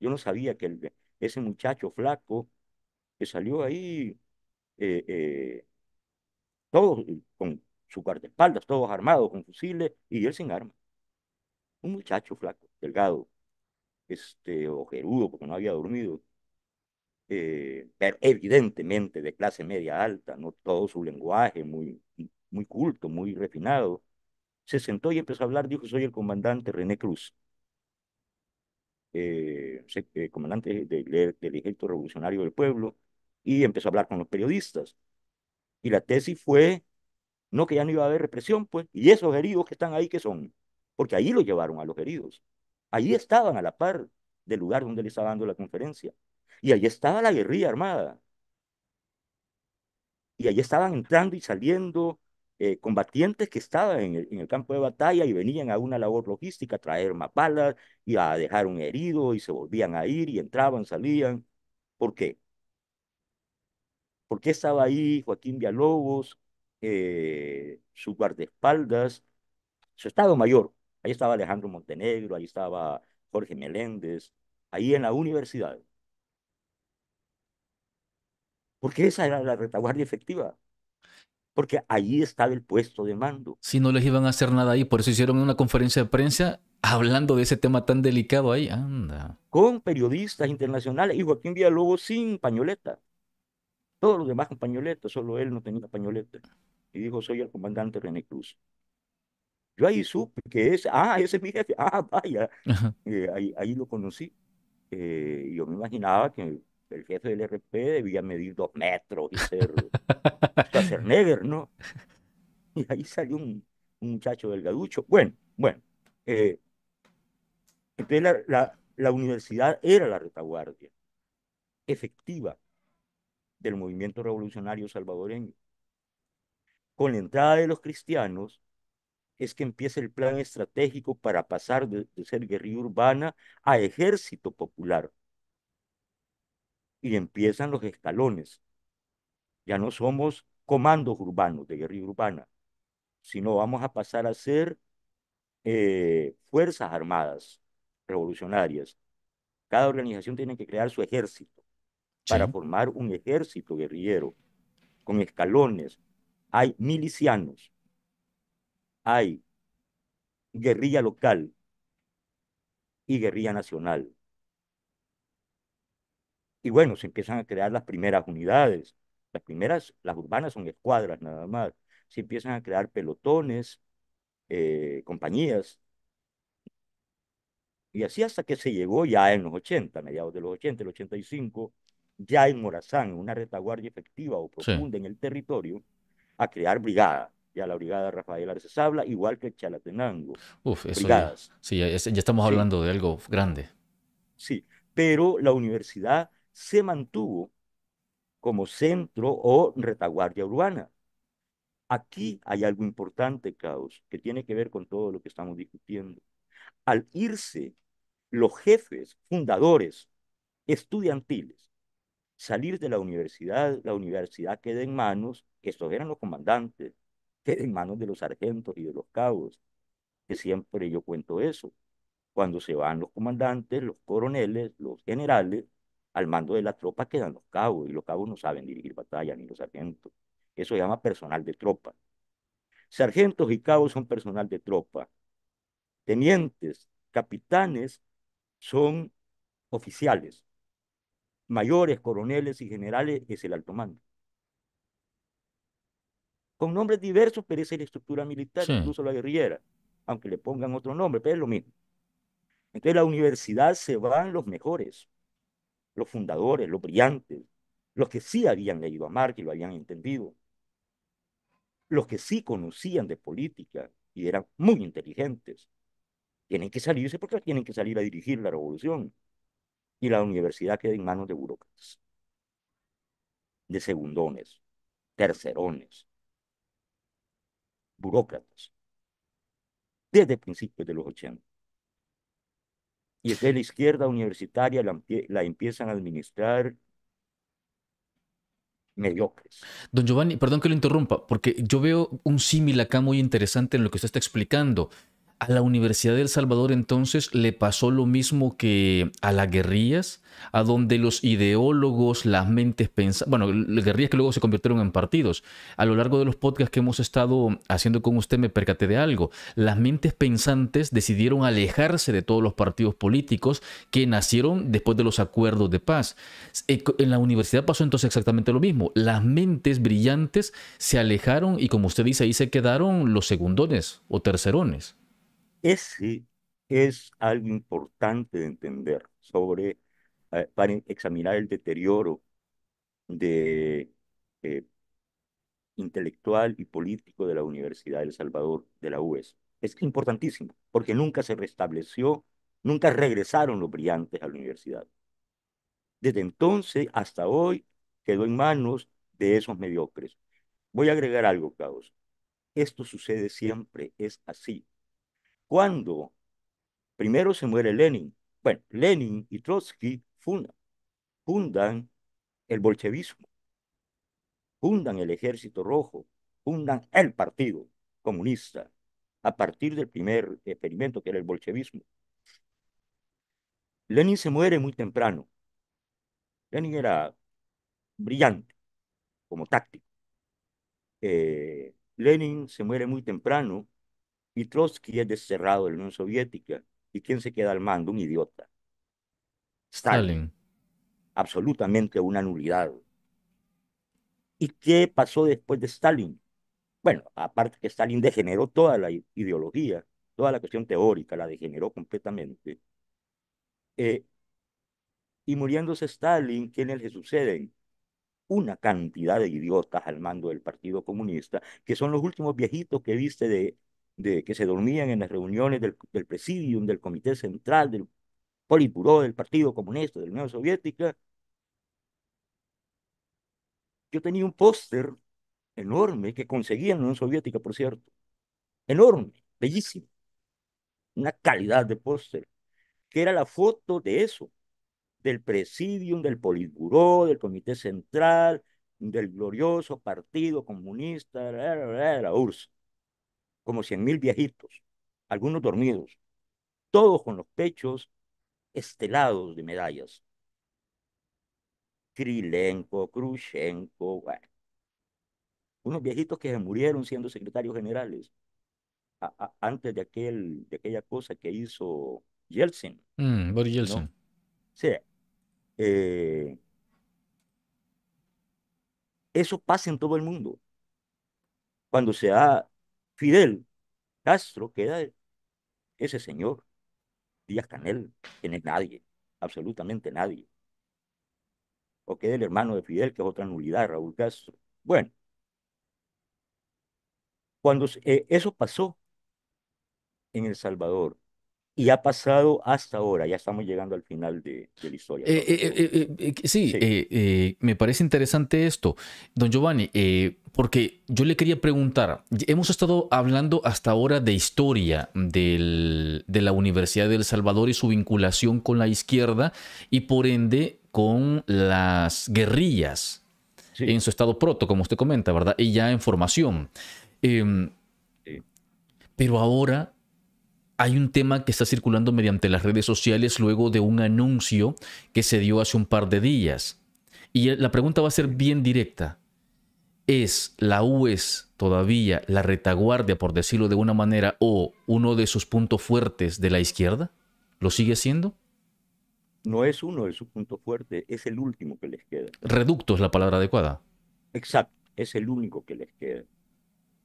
Yo no sabía que ese muchacho flaco que salió ahí, eh, eh, todos eh, con su guardaespaldas, todos armados con fusiles, y él sin armas, Un muchacho flaco, delgado, este, ojerudo porque no había dormido, eh, pero evidentemente de clase media alta, no todo su lenguaje muy, muy culto, muy refinado, se sentó y empezó a hablar, dijo, soy el comandante René Cruz, eh, eh, comandante del, del Ejército Revolucionario del Pueblo, y empezó a hablar con los periodistas. Y la tesis fue, no que ya no iba a haber represión, pues, y esos heridos que están ahí, que son? Porque ahí lo llevaron a los heridos. Allí estaban a la par del lugar donde le estaba dando la conferencia. Y allí estaba la guerrilla armada. Y allí estaban entrando y saliendo eh, combatientes que estaban en el, campo de batalla y venían a una labor logística, a traer más balas y a dejar un herido y se volvían a ir y entraban, salían. ¿Por qué? ¿Por qué estaba ahí Joaquín Villalobos, eh, su guardaespaldas, su estado mayor? Ahí estaba Alejandro Montenegro, ahí estaba Jorge Meléndez, ahí en la universidad. Porque esa era la retaguardia efectiva. Porque ahí estaba el puesto de mando. Si no les iban a hacer nada ahí, por eso hicieron una conferencia de prensa hablando de ese tema tan delicado ahí. Anda. Con periodistas internacionales y Joaquín Villalobos sin pañoleta. Todos los demás con pañoleta, solo él no tenía pañoleta. Y dijo, soy el comandante René Cruz. Yo ahí supe que es, ah, ese es mi jefe, ah, vaya. Eh, ahí, lo conocí. Eh, yo me imaginaba que el jefe del RP debía medir dos metros y ser negro ¿no? Y ahí salió un, un muchacho delgaducho. Bueno, bueno. Eh, entonces la, la universidad era la retaguardia efectiva del movimiento revolucionario salvadoreño. Con la entrada de los cristianos, es que empieza el plan estratégico para pasar de, ser guerrilla urbana a ejército popular. Y empiezan los escalones. Ya no somos comandos urbanos de guerrilla urbana, sino vamos a pasar a ser eh, fuerzas armadas revolucionarias. Cada organización tiene que crear su ejército para formar un ejército guerrillero con escalones. Hay milicianos, hay guerrilla local y guerrilla nacional. Y bueno, se empiezan a crear las primeras unidades. Las primeras, las urbanas son escuadras nada más. Se empiezan a crear pelotones, eh, compañías. Y así hasta que se llegó ya en los 80, mediados de los 80, el 85, ya en Morazán, una retaguardia efectiva o profunda en el territorio, a crear brigadas ya la brigada Rafael habla igual que Chalatenango. Uf, Ya, sí, ya, estamos hablando de algo grande. Sí, pero la universidad se mantuvo como centro o retaguardia urbana. Aquí hay algo importante, Caos, que tiene que ver con todo lo que estamos discutiendo. Al irse los jefes fundadores estudiantiles, salir de la universidad, la universidad queda en manos, estos eran los comandantes quede en manos de los sargentos y de los cabos, que siempre yo cuento eso. Cuando se van los comandantes, los coroneles, los generales, al mando de la tropa quedan los cabos, y los cabos no saben dirigir batalla, ni los sargentos. Eso se llama personal de tropa. Sargentos y cabos son personal de tropa. Tenientes, capitanes son oficiales. Mayores, coroneles y generales es el alto mando con nombres diversos, pero es la estructura militar, incluso la guerrillera, aunque le pongan otro nombre, pero es lo mismo. Entonces la universidad se van los mejores, los fundadores, los brillantes, los que sí habían leído a Marx y lo habían entendido, los que sí conocían de política y eran muy inteligentes. Tienen que salirse porque tienen que salir a dirigir la revolución. Y la universidad queda en manos de burócratas, de segundones, tercerones, burócratas desde principios de los 80. Y desde la izquierda universitaria la, la empiezan a administrar mediocres. Don Giovanni, perdón que lo interrumpa, porque yo veo un símil acá muy interesante en lo que usted está explicando. A la Universidad de El Salvador entonces le pasó lo mismo que a las guerrillas, a donde los ideólogos, las mentes pensantes, bueno, las guerrillas que luego se convirtieron en partidos. A lo largo de los podcasts que hemos estado haciendo con usted me percaté de algo. Las mentes pensantes decidieron alejarse de todos los partidos políticos que nacieron después de los acuerdos de paz. E, en la universidad pasó entonces exactamente lo mismo. Las mentes brillantes se alejaron y como usted dice, ahí se quedaron los segundones o tercerones. Ese es algo importante de entender sobre, eh, para examinar el deterioro de, eh, intelectual y político de la Universidad de El Salvador, de la U.S. E es importantísimo, porque nunca se restableció, nunca regresaron los brillantes a la universidad. Desde entonces hasta hoy quedó en manos de esos mediocres. Voy a agregar algo, Caos. Esto sucede siempre, es así cuando primero se muere Lenin. Bueno, Lenin y Trotsky fundan, fundan el bolchevismo, fundan el ejército rojo, fundan el partido comunista a partir del primer experimento que era el bolchevismo. Lenin se muere muy temprano. Lenin era brillante como táctico. Eh, Lenin se muere muy temprano y Trotsky es descerrado de la Unión Soviética. ¿Y quién se queda al mando? Un idiota. Stalin. Absolutamente una nulidad. ¿Y qué pasó después de Stalin? Bueno, aparte que Stalin degeneró toda la ideología, toda la cuestión teórica, la degeneró completamente. Eh, y muriéndose Stalin, ¿quiénes le suceden? Una cantidad de idiotas al mando del Partido Comunista, que son los últimos viejitos que viste de de, que se dormían en las reuniones del, Presidium, del Comité Central, del Politburó, del Partido Comunista, de la Unión Soviética. Yo tenía un póster enorme que conseguí en la Unión Soviética, por cierto. Enorme, bellísimo. Una calidad de póster. Que era la foto de eso, del Presidium, del Politburó, del Comité Central, del glorioso Partido Comunista, la URSS como cien mil viejitos, algunos dormidos, todos con los pechos estelados de medallas. Krilenko, Krushenko, bueno. unos viejitos que murieron siendo secretarios generales antes de, aquel, de aquella cosa que hizo Yeltsin. Mm, Yeltsin. Sí. Eh, eso pasa en todo el mundo. Cuando se ha Fidel Castro, queda ese señor, Díaz Canel, que no es nadie, absolutamente nadie. O queda el hermano de Fidel, que es otra nulidad, Raúl Castro. Bueno, cuando eh, eso pasó en El Salvador, y ha pasado hasta ahora, ya estamos llegando al final de, la historia. Eh, eh, eh, sí, me parece interesante esto, don Giovanni, porque yo le quería preguntar, hemos estado hablando hasta ahora de historia de la Universidad de El Salvador y su vinculación con la izquierda y por ende con las guerrillas en su estado proto, como usted comenta, ¿verdad? Y ya en formación. Em, pero ahora hay un tema que está circulando mediante las redes sociales luego de un anuncio que se dio hace un par de días. Y la pregunta va a ser bien directa. ¿Es la UES todavía la retaguardia, por decirlo de una manera, o uno de sus puntos fuertes de la izquierda? ¿Lo sigue siendo? No es uno de sus puntos fuertes, es el último que les queda. Reducto es la palabra adecuada. Exacto, es el único que les queda.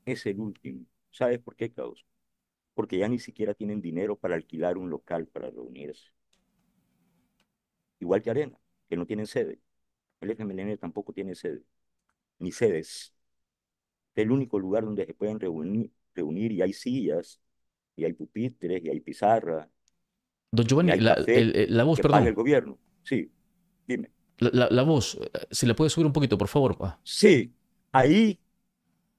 Es el último. ¿Sabes por qué, caos? porque ya ni siquiera tienen dinero para alquilar un local para reunirse. Igual que Arena, que no tienen sede. El FMLN tampoco tiene sede, ni sedes. Es el único lugar donde se pueden reunir, reunir y hay sillas, y hay pupitres, y hay pizarra. Don Giovanni, la, la, voz, perdón. el gobierno, sí, dime. La, voz, si la puede subir un poquito, por favor. Sí, ahí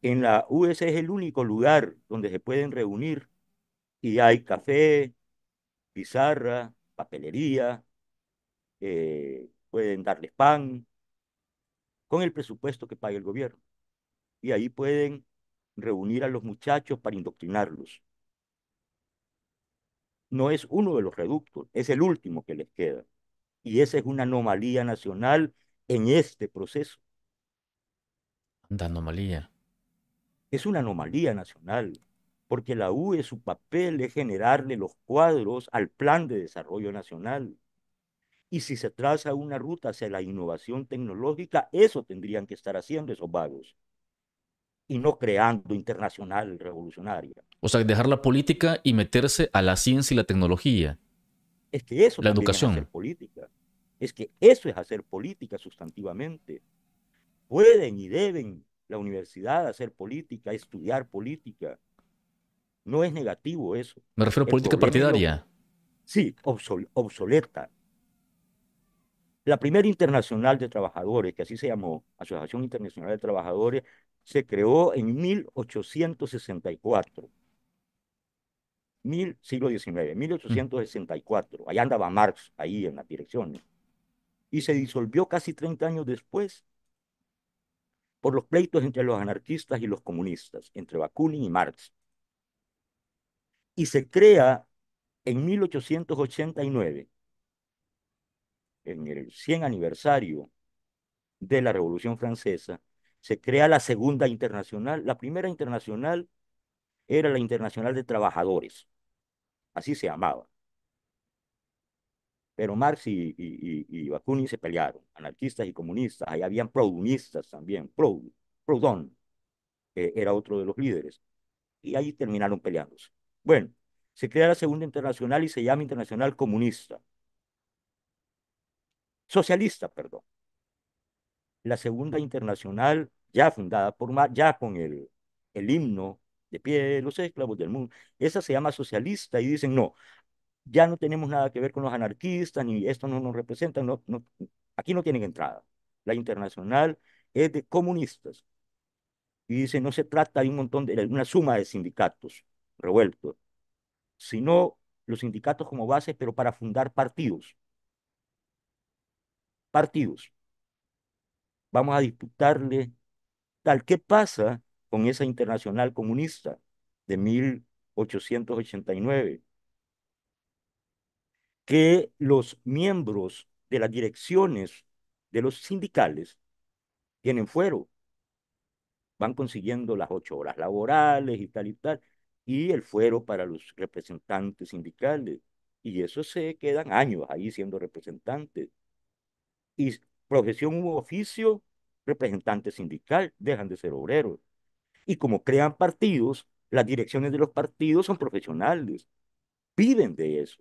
en la US e, es el único lugar donde se pueden reunir y hay café, pizarra, papelería, eh, pueden darles pan, con el presupuesto que pague el gobierno. Y ahí pueden reunir a los muchachos para indoctrinarlos. No es uno de los reductos, es el último que les queda. Y esa es una anomalía nacional en este proceso. ¿La anomalía. Es una anomalía nacional porque la UE su papel es generarle los cuadros al plan de desarrollo nacional. Y si se traza una ruta hacia la innovación tecnológica, eso tendrían que estar haciendo esos vagos. Y no creando internacional revolucionaria. O sea, dejar la política y meterse a la ciencia y la tecnología. Es que eso la es hacer política. Es que eso es hacer política sustantivamente. Pueden y deben la universidad hacer política, estudiar política, no es negativo eso. Me refiero a política partidaria. Sí, obsoleta. La primera internacional de trabajadores, que así se llamó, Asociación Internacional de Trabajadores, se creó en 1864. Mil, siglo XIX, 1864. Allá andaba Marx, ahí en las direcciones. Y se disolvió casi 30 años después por los pleitos entre los anarquistas y los comunistas, entre Bakunin y Marx y se crea en 1889, en el 100 aniversario de la Revolución Francesa, se crea la segunda internacional. La primera internacional era la Internacional de Trabajadores, así se llamaba. Pero Marx y, y, Bakunin se pelearon, anarquistas y comunistas, ahí habían proudunistas también, Proudhon era otro de los líderes, y ahí terminaron peleándose. Bueno, se crea la Segunda Internacional y se llama Internacional Comunista. Socialista, perdón. La Segunda Internacional, ya fundada por ya con el, el himno de pie de los esclavos del mundo, esa se llama socialista y dicen, no, ya no tenemos nada que ver con los anarquistas, ni esto no nos representa, no, no, aquí no tienen entrada. La Internacional es de comunistas. Y dicen, no se trata de un montón de una suma de sindicatos revuelto, sino los sindicatos como base, pero para fundar partidos. Partidos. Vamos a disputarle tal. ¿Qué pasa con esa internacional comunista de 1889? Que los miembros de las direcciones de los sindicales tienen fuero, van consiguiendo las ocho horas laborales y tal y tal, y el fuero para los representantes sindicales. Y eso se quedan años ahí siendo representantes. Y profesión u oficio, representante sindical, dejan de ser obreros. Y como crean partidos, las direcciones de los partidos son profesionales, viven de eso.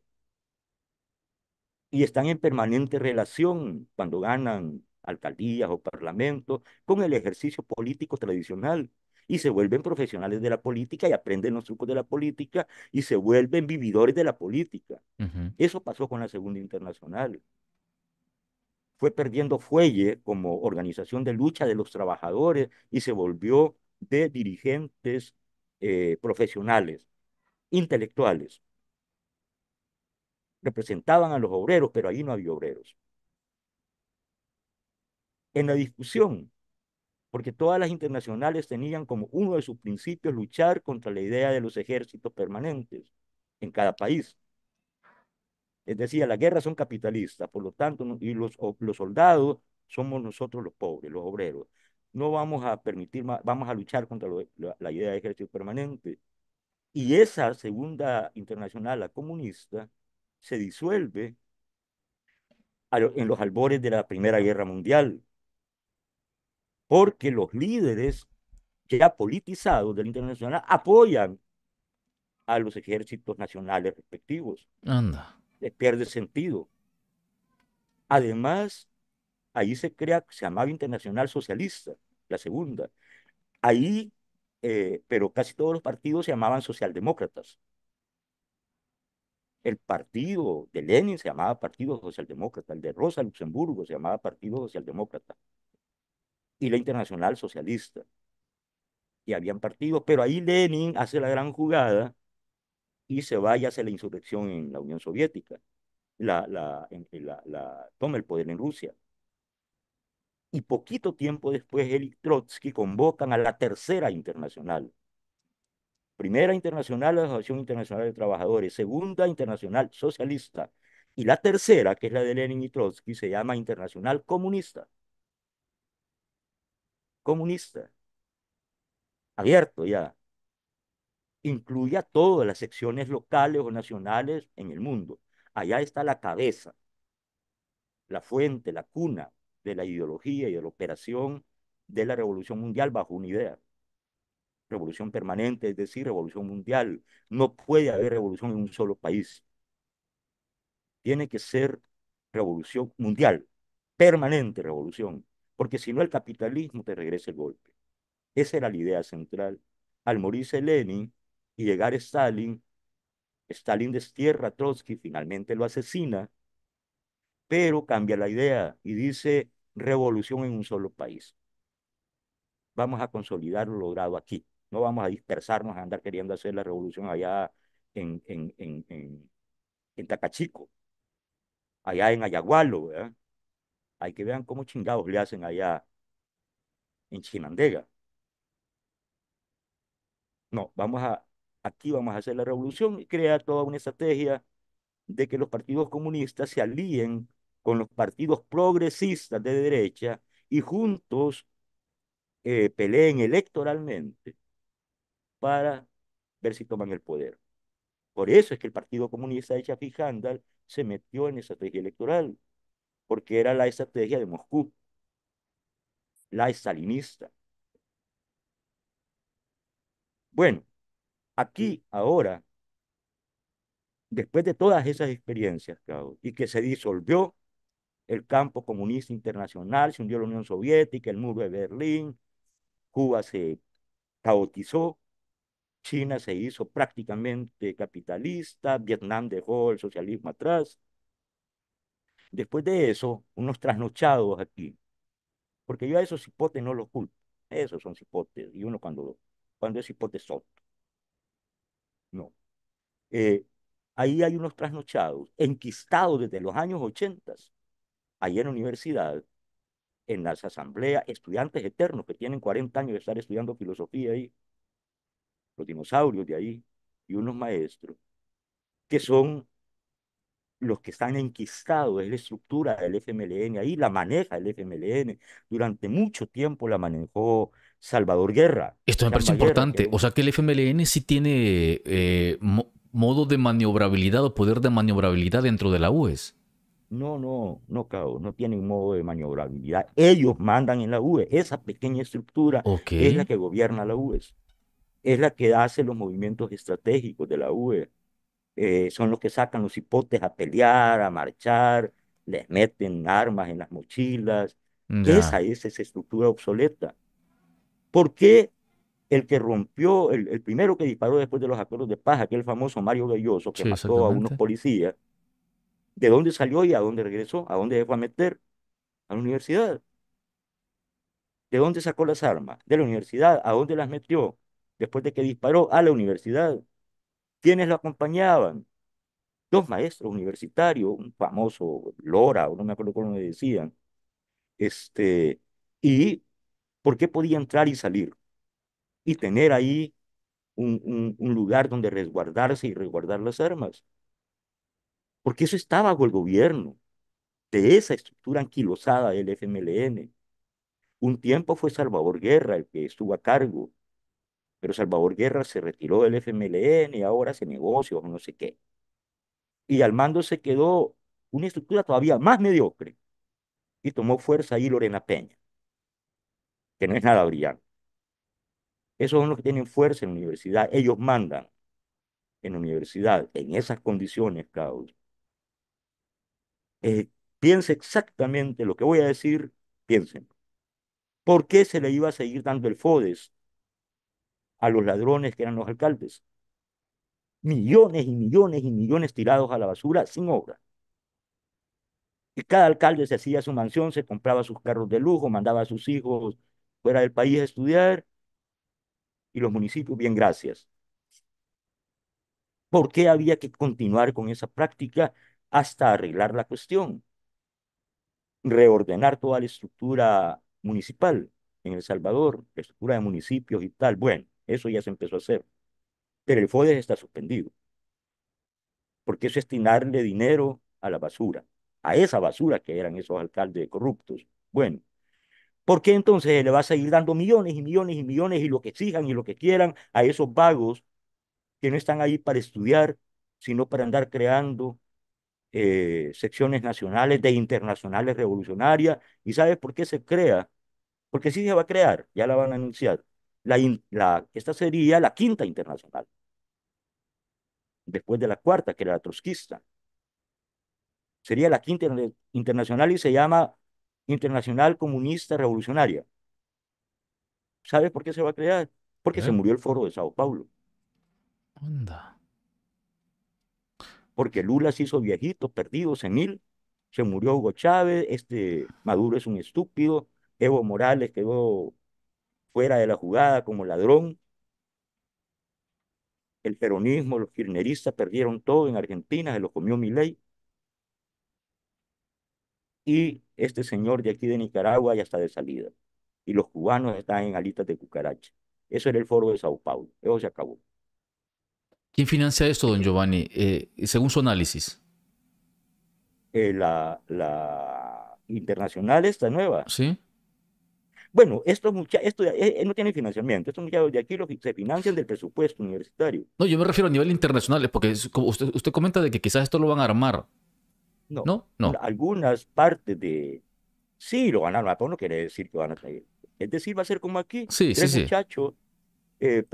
Y están en permanente relación cuando ganan alcaldías o parlamentos con el ejercicio político tradicional y se vuelven profesionales de la política y aprenden los trucos de la política y se vuelven vividores de la política. Eso pasó con la Segunda Internacional. Fue perdiendo fuelle como organización de lucha de los trabajadores y se volvió de dirigentes eh, profesionales, intelectuales. Representaban a los obreros, pero ahí no había obreros. En la discusión porque todas las internacionales tenían como uno de sus principios luchar contra la idea de los ejércitos permanentes en cada país. Es decir, las guerras son capitalistas, por lo tanto, y los, soldados somos nosotros los pobres, los obreros. No vamos a permitir, vamos a luchar contra la, idea de ejército permanente. Y esa segunda internacional, la comunista, se disuelve en los albores de la Primera Guerra Mundial, porque los líderes ya politizados del internacional apoyan a los ejércitos nacionales respectivos. Anda. Les pierde sentido. Además, ahí se crea, se llamaba Internacional Socialista, la segunda. Ahí, eh, pero casi todos los partidos se llamaban socialdemócratas. El partido de Lenin se llamaba Partido Socialdemócrata, el de Rosa Luxemburgo se llamaba Partido Socialdemócrata y la Internacional Socialista. Y habían partido pero ahí Lenin hace la gran jugada y se va y hace la insurrección en la Unión Soviética. La, la, la, toma el poder en Rusia. Y poquito tiempo después, él y Trotsky convocan a la tercera internacional. Primera internacional, la Asociación Internacional de Trabajadores. Segunda internacional socialista. Y la tercera, que es la de Lenin y Trotsky, se llama Internacional Comunista comunista, abierto ya, a todas las secciones locales o nacionales en el mundo. Allá está la cabeza, la fuente, la cuna de la ideología y de la operación de la revolución mundial bajo una idea. Revolución permanente, es decir, revolución mundial. No puede haber revolución en un solo país. Tiene que ser revolución mundial, permanente revolución porque si no el capitalismo te regresa el golpe. Esa era la idea central. Al morirse Lenin y llegar Stalin, Stalin destierra a Trotsky, finalmente lo asesina, pero cambia la idea y dice revolución en un solo país. Vamos a consolidar lo logrado aquí. No vamos a dispersarnos a andar queriendo hacer la revolución allá en, en, en, Tacachico, allá en Ayagualo, ¿verdad? hay que ver cómo chingados le hacen allá en Chinandega. No, vamos a, aquí vamos a hacer la revolución y crear toda una estrategia de que los partidos comunistas se alíen con los partidos progresistas de derecha y juntos eh, peleen electoralmente para ver si toman el poder. Por eso es que el Partido Comunista de Chafi Handal se metió en esa estrategia electoral porque era la estrategia de Moscú, la estalinista. Bueno, aquí, ahora, después de todas esas experiencias, y que se disolvió el campo comunista internacional, se hundió la Unión Soviética, el muro de Berlín, Cuba se caotizó, China se hizo prácticamente capitalista, Vietnam dejó el socialismo atrás, Después de eso, unos trasnochados aquí, porque yo a esos hipotes no los culpo, esos son hipotes, y uno cuando, cuando es hipote solto. No. Eh, ahí hay unos trasnochados, enquistados desde los años 80, ahí en la universidad, en las asambleas, estudiantes eternos que tienen 40 años de estar estudiando filosofía ahí, los dinosaurios de ahí, y unos maestros, que son los que están enquistados, es la estructura del FMLN, ahí la maneja el FMLN. Durante mucho tiempo la manejó Salvador Guerra. Esto me parece importante, o sea que el FMLN sí tiene eh, modo de maniobrabilidad o poder de maniobrabilidad dentro de la UES. No, no, no, cabrón, no tienen modo de maniobrabilidad. Ellos mandan en la UE. Esa pequeña estructura es la que gobierna la UE. Es la que hace los movimientos estratégicos de la UE. Eh, son los que sacan los hipotes a pelear, a marchar, les meten armas en las mochilas. Esa es esa estructura obsoleta. ¿Por qué el que rompió, el, el, primero que disparó después de los acuerdos de paz, aquel famoso Mario Galloso que mató a unos policías, de dónde salió y a dónde regresó, a dónde fue a meter, a la universidad. ¿De dónde sacó las armas? De la universidad, ¿a dónde las metió? Después de que disparó a la universidad. ¿Quiénes lo acompañaban? Dos maestros universitarios, un famoso Lora, o no me acuerdo cómo le decían. Este, ¿Y por qué podía entrar y salir? Y tener ahí un, lugar donde resguardarse y resguardar las armas. Porque eso estaba bajo el gobierno de esa estructura anquilosada del FMLN. Un tiempo fue Salvador Guerra el que estuvo a cargo pero Salvador Guerra se retiró del FMLN y ahora hace negocios, no sé qué. Y al mando se quedó una estructura todavía más mediocre y tomó fuerza ahí Lorena Peña, que no es nada brillante. Esos son los que tienen fuerza en la universidad, ellos mandan en la universidad en esas condiciones, Claudio. Eh, Piensa exactamente lo que voy a decir, piensen. ¿Por qué se le iba a seguir dando el FODES a los ladrones que eran los alcaldes. Millones y millones y millones tirados a la basura sin obra. Y cada alcalde se hacía su mansión, se compraba sus carros de lujo, mandaba a sus hijos fuera del país a estudiar. Y los municipios, bien, gracias. ¿Por qué había que continuar con esa práctica hasta arreglar la cuestión? Reordenar toda la estructura municipal en El Salvador, la estructura de municipios y tal. Bueno, eso ya se empezó a hacer. Pero el FODES está suspendido. Porque eso es destinarle dinero a la basura, a esa basura que eran esos alcaldes corruptos. Bueno, ¿por qué entonces le va a seguir dando millones y millones y millones y lo que exijan y lo que quieran a esos vagos que no están ahí para estudiar, sino para andar creando eh, secciones nacionales de internacionales revolucionarias? ¿Y sabes por qué se crea? Porque sí se va a crear, ya la van a anunciar la, esta sería la quinta internacional, después de la cuarta, que era la trotskista. Sería la quinta internacional y se llama Internacional Comunista Revolucionaria. ¿Sabes por qué se va a crear? Porque se murió el foro de Sao Paulo. Onda. Porque Lula se hizo viejito, perdido, senil. Se murió Hugo Chávez, este Maduro es un estúpido, Evo Morales quedó fuera de la jugada como ladrón. El peronismo, los kirchneristas perdieron todo en Argentina, se los comió mi Y este señor de aquí de Nicaragua ya está de salida. Y los cubanos están en alitas de cucaracha. Eso era el foro de Sao Paulo. Eso se acabó. ¿Quién financia esto, don Giovanni? Eh, según su análisis. Eh, la, la internacional esta nueva. Sí. Bueno, estos muchachos esto, eh, no tiene financiamiento, estos muchachos de aquí lo se financian del presupuesto universitario. No, yo me refiero a nivel internacional, eh, porque usted, usted comenta de que quizás esto lo van a armar. No, no, no. Algunas partes de... Sí, lo van a armar, pero no quiere decir que van a traer. Es decir, va a ser como aquí. Sí, tres muchachos eh,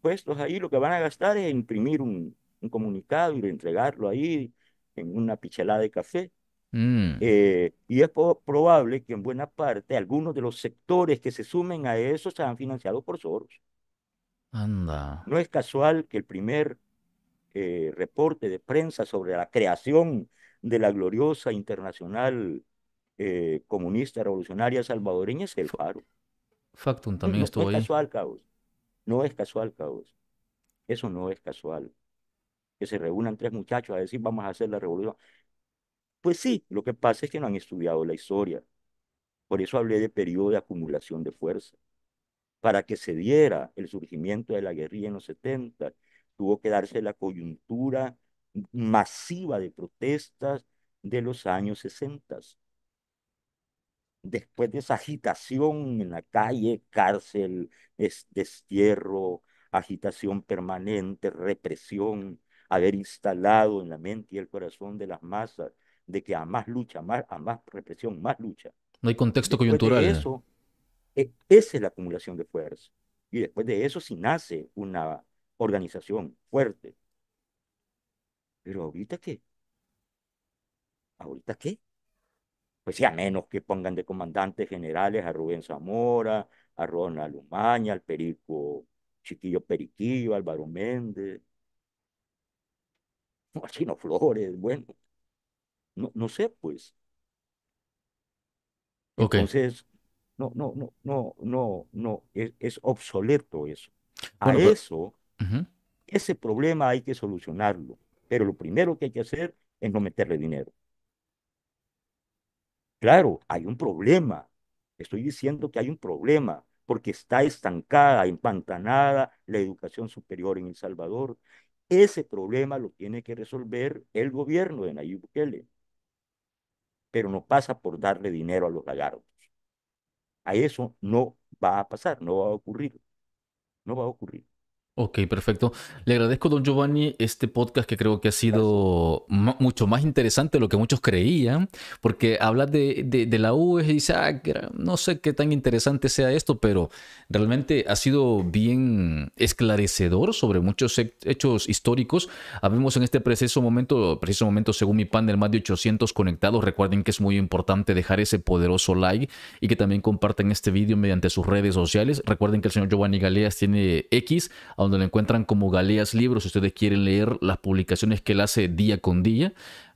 puestos ahí, lo que van a gastar es imprimir un, un comunicado y entregarlo ahí en una pichelada de café. Mm. Eh, y es probable que en buena parte algunos de los sectores que se sumen a eso sean financiados por Soros. Anda. No es casual que el primer eh, reporte de prensa sobre la creación de la gloriosa internacional eh, comunista revolucionaria salvadoreña es el Faro. Factum también estuvo estuvo no es Casual, caos. No es casual, caos. Eso no es casual. Que se reúnan tres muchachos a decir vamos a hacer la revolución. Pues sí, lo que pasa es que no han estudiado la historia. Por eso hablé de periodo de acumulación de fuerza. Para que se diera el surgimiento de la guerrilla en los 70, tuvo que darse la coyuntura masiva de protestas de los años 60. Después de esa agitación en la calle, cárcel, destierro, agitación permanente, represión, haber instalado en la mente y el corazón de las masas de que a más lucha, a más represión, más lucha. No hay contexto coyuntural. eso, e, esa es la acumulación de fuerza. Y después de eso sí nace una organización fuerte. Pero ahorita qué? ¿Ahorita qué? Pues sí, a menos que pongan de comandantes generales a Rubén Zamora, a Ronald Umaña, al Perico Chiquillo Periquillo, Álvaro Méndez, a Chino Flores, bueno. No, no sé, pues. Entonces, no, no, no, no, no, no, es, obsoleto eso. A eso, ese problema hay que solucionarlo. Pero lo primero que hay que hacer es no meterle dinero. Claro, hay un problema. Estoy diciendo que hay un problema porque está estancada, empantanada la educación superior en El Salvador. Ese problema lo tiene que resolver el gobierno de Nayib Bukele pero no pasa por darle dinero a los lagartos. A eso no va a pasar, no va a ocurrir. No va a ocurrir. Ok, perfecto. Le agradezco, don Giovanni, este podcast que creo que ha sido mucho más interesante de lo que muchos creían, porque hablas de, de, la U y ah, no sé qué tan interesante sea esto, pero realmente ha sido bien esclarecedor sobre muchos hechos históricos. Habemos en este preciso momento, preciso momento, según mi panel, más de 800 conectados. Recuerden que es muy importante dejar ese poderoso like y que también compartan este vídeo mediante sus redes sociales. Recuerden que el señor Giovanni Galeas tiene X, donde lo encuentran como Galeas Libros, si ustedes quieren leer las publicaciones que él hace día con día.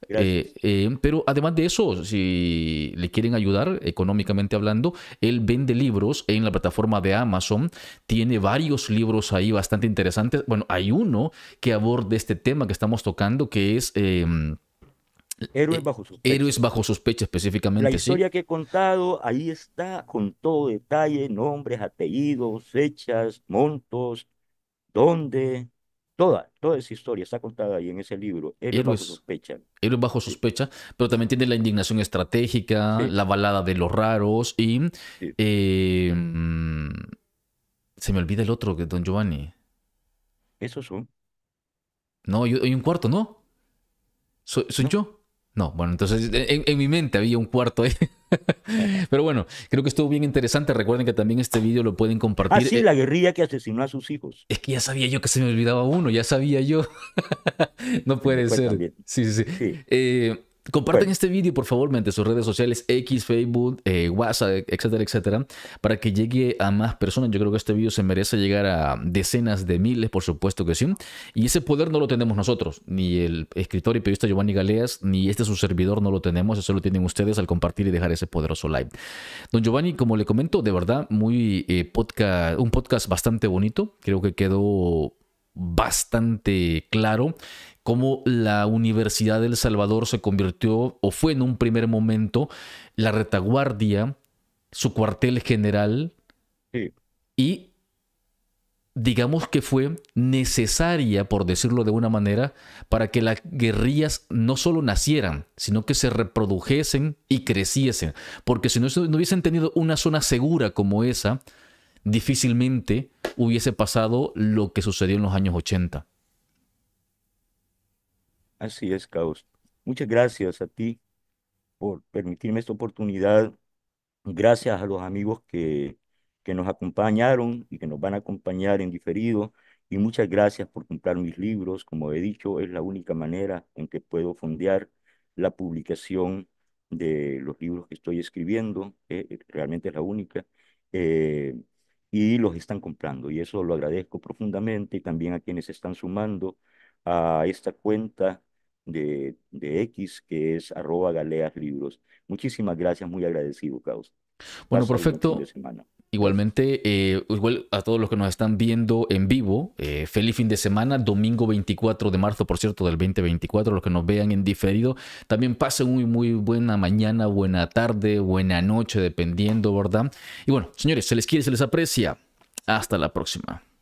Eh, eh, pero además de eso, si le quieren ayudar económicamente hablando, él vende libros en la plataforma de Amazon. Tiene varios libros ahí bastante interesantes. Bueno, hay uno que aborda este tema que estamos tocando, que es... Em, Héroes eh, bajo sospecha. Héroes bajo sospecha específicamente. La historia que he contado, ahí está, con todo detalle, nombres, apellidos, fechas, montos, donde toda, toda esa historia está contada ahí en ese libro, Héroes, es bajo sospecha. Héroes bajo sospecha, pero también tiene la indignación estratégica, la balada de los raros y... Em, se me olvida el otro, que Don Giovanni. Esos son. No, yo, hay un cuarto, ¿no? ¿Soy, yo? No, bueno, entonces eh, en, mi mente había un cuarto ahí. Pero bueno, creo que estuvo bien interesante. Recuerden que también este vídeo lo pueden compartir. Así ah, sí, eh, la guerrilla que asesinó a sus hijos. Es que ya sabía yo que se me olvidaba uno, ya sabía yo. no puede pues ser. Sí, sí, sí. sí. Eh, Comparten este vídeo, por favor, mediante sus redes sociales, X, Facebook, eh, WhatsApp, etcétera, etcétera, para que llegue a más personas. Yo creo que este vídeo se merece llegar a decenas de miles, por supuesto que sí. Y ese poder no lo tenemos nosotros, ni el escritor y periodista Giovanni Galeas, ni este su servidor no lo tenemos, eso lo tienen ustedes al compartir y dejar ese poderoso live. Don Giovanni, como le comento, de verdad, muy eh, podcast, un podcast bastante bonito. Creo que quedó bastante claro como la Universidad del el Salvador se convirtió o fue en un primer momento la retaguardia, su cuartel general y digamos que fue necesaria, por decirlo de una manera, para que las guerrillas no solo nacieran, sino que se reprodujesen y creciesen. Porque si no, no hubiesen tenido una zona segura como esa, difícilmente hubiese pasado lo que sucedió en los años 80. Así es, Caos. Muchas gracias a ti por permitirme esta oportunidad. Gracias a los amigos que, que nos acompañaron y que nos van a acompañar en diferido. Y muchas gracias por comprar mis libros. Como he dicho, es la única manera en que puedo fondear la publicación de los libros que estoy escribiendo. Eh, eh, realmente es la única. Eh, y los están comprando. Y eso lo agradezco profundamente. Y también a quienes están sumando a esta cuenta de, de X, que es arroba galeas libros. Muchísimas gracias, muy agradecido, Caos. Bueno, perfecto. Igualmente, eh, igual a todos los que nos están viendo en vivo, eh, feliz fin de semana, domingo 24 de marzo, por cierto, del 2024, los que nos vean en diferido, también pasen muy, muy buena mañana, buena tarde, buena noche, dependiendo, ¿verdad? Y bueno, señores, se les quiere, se les aprecia. Hasta la próxima.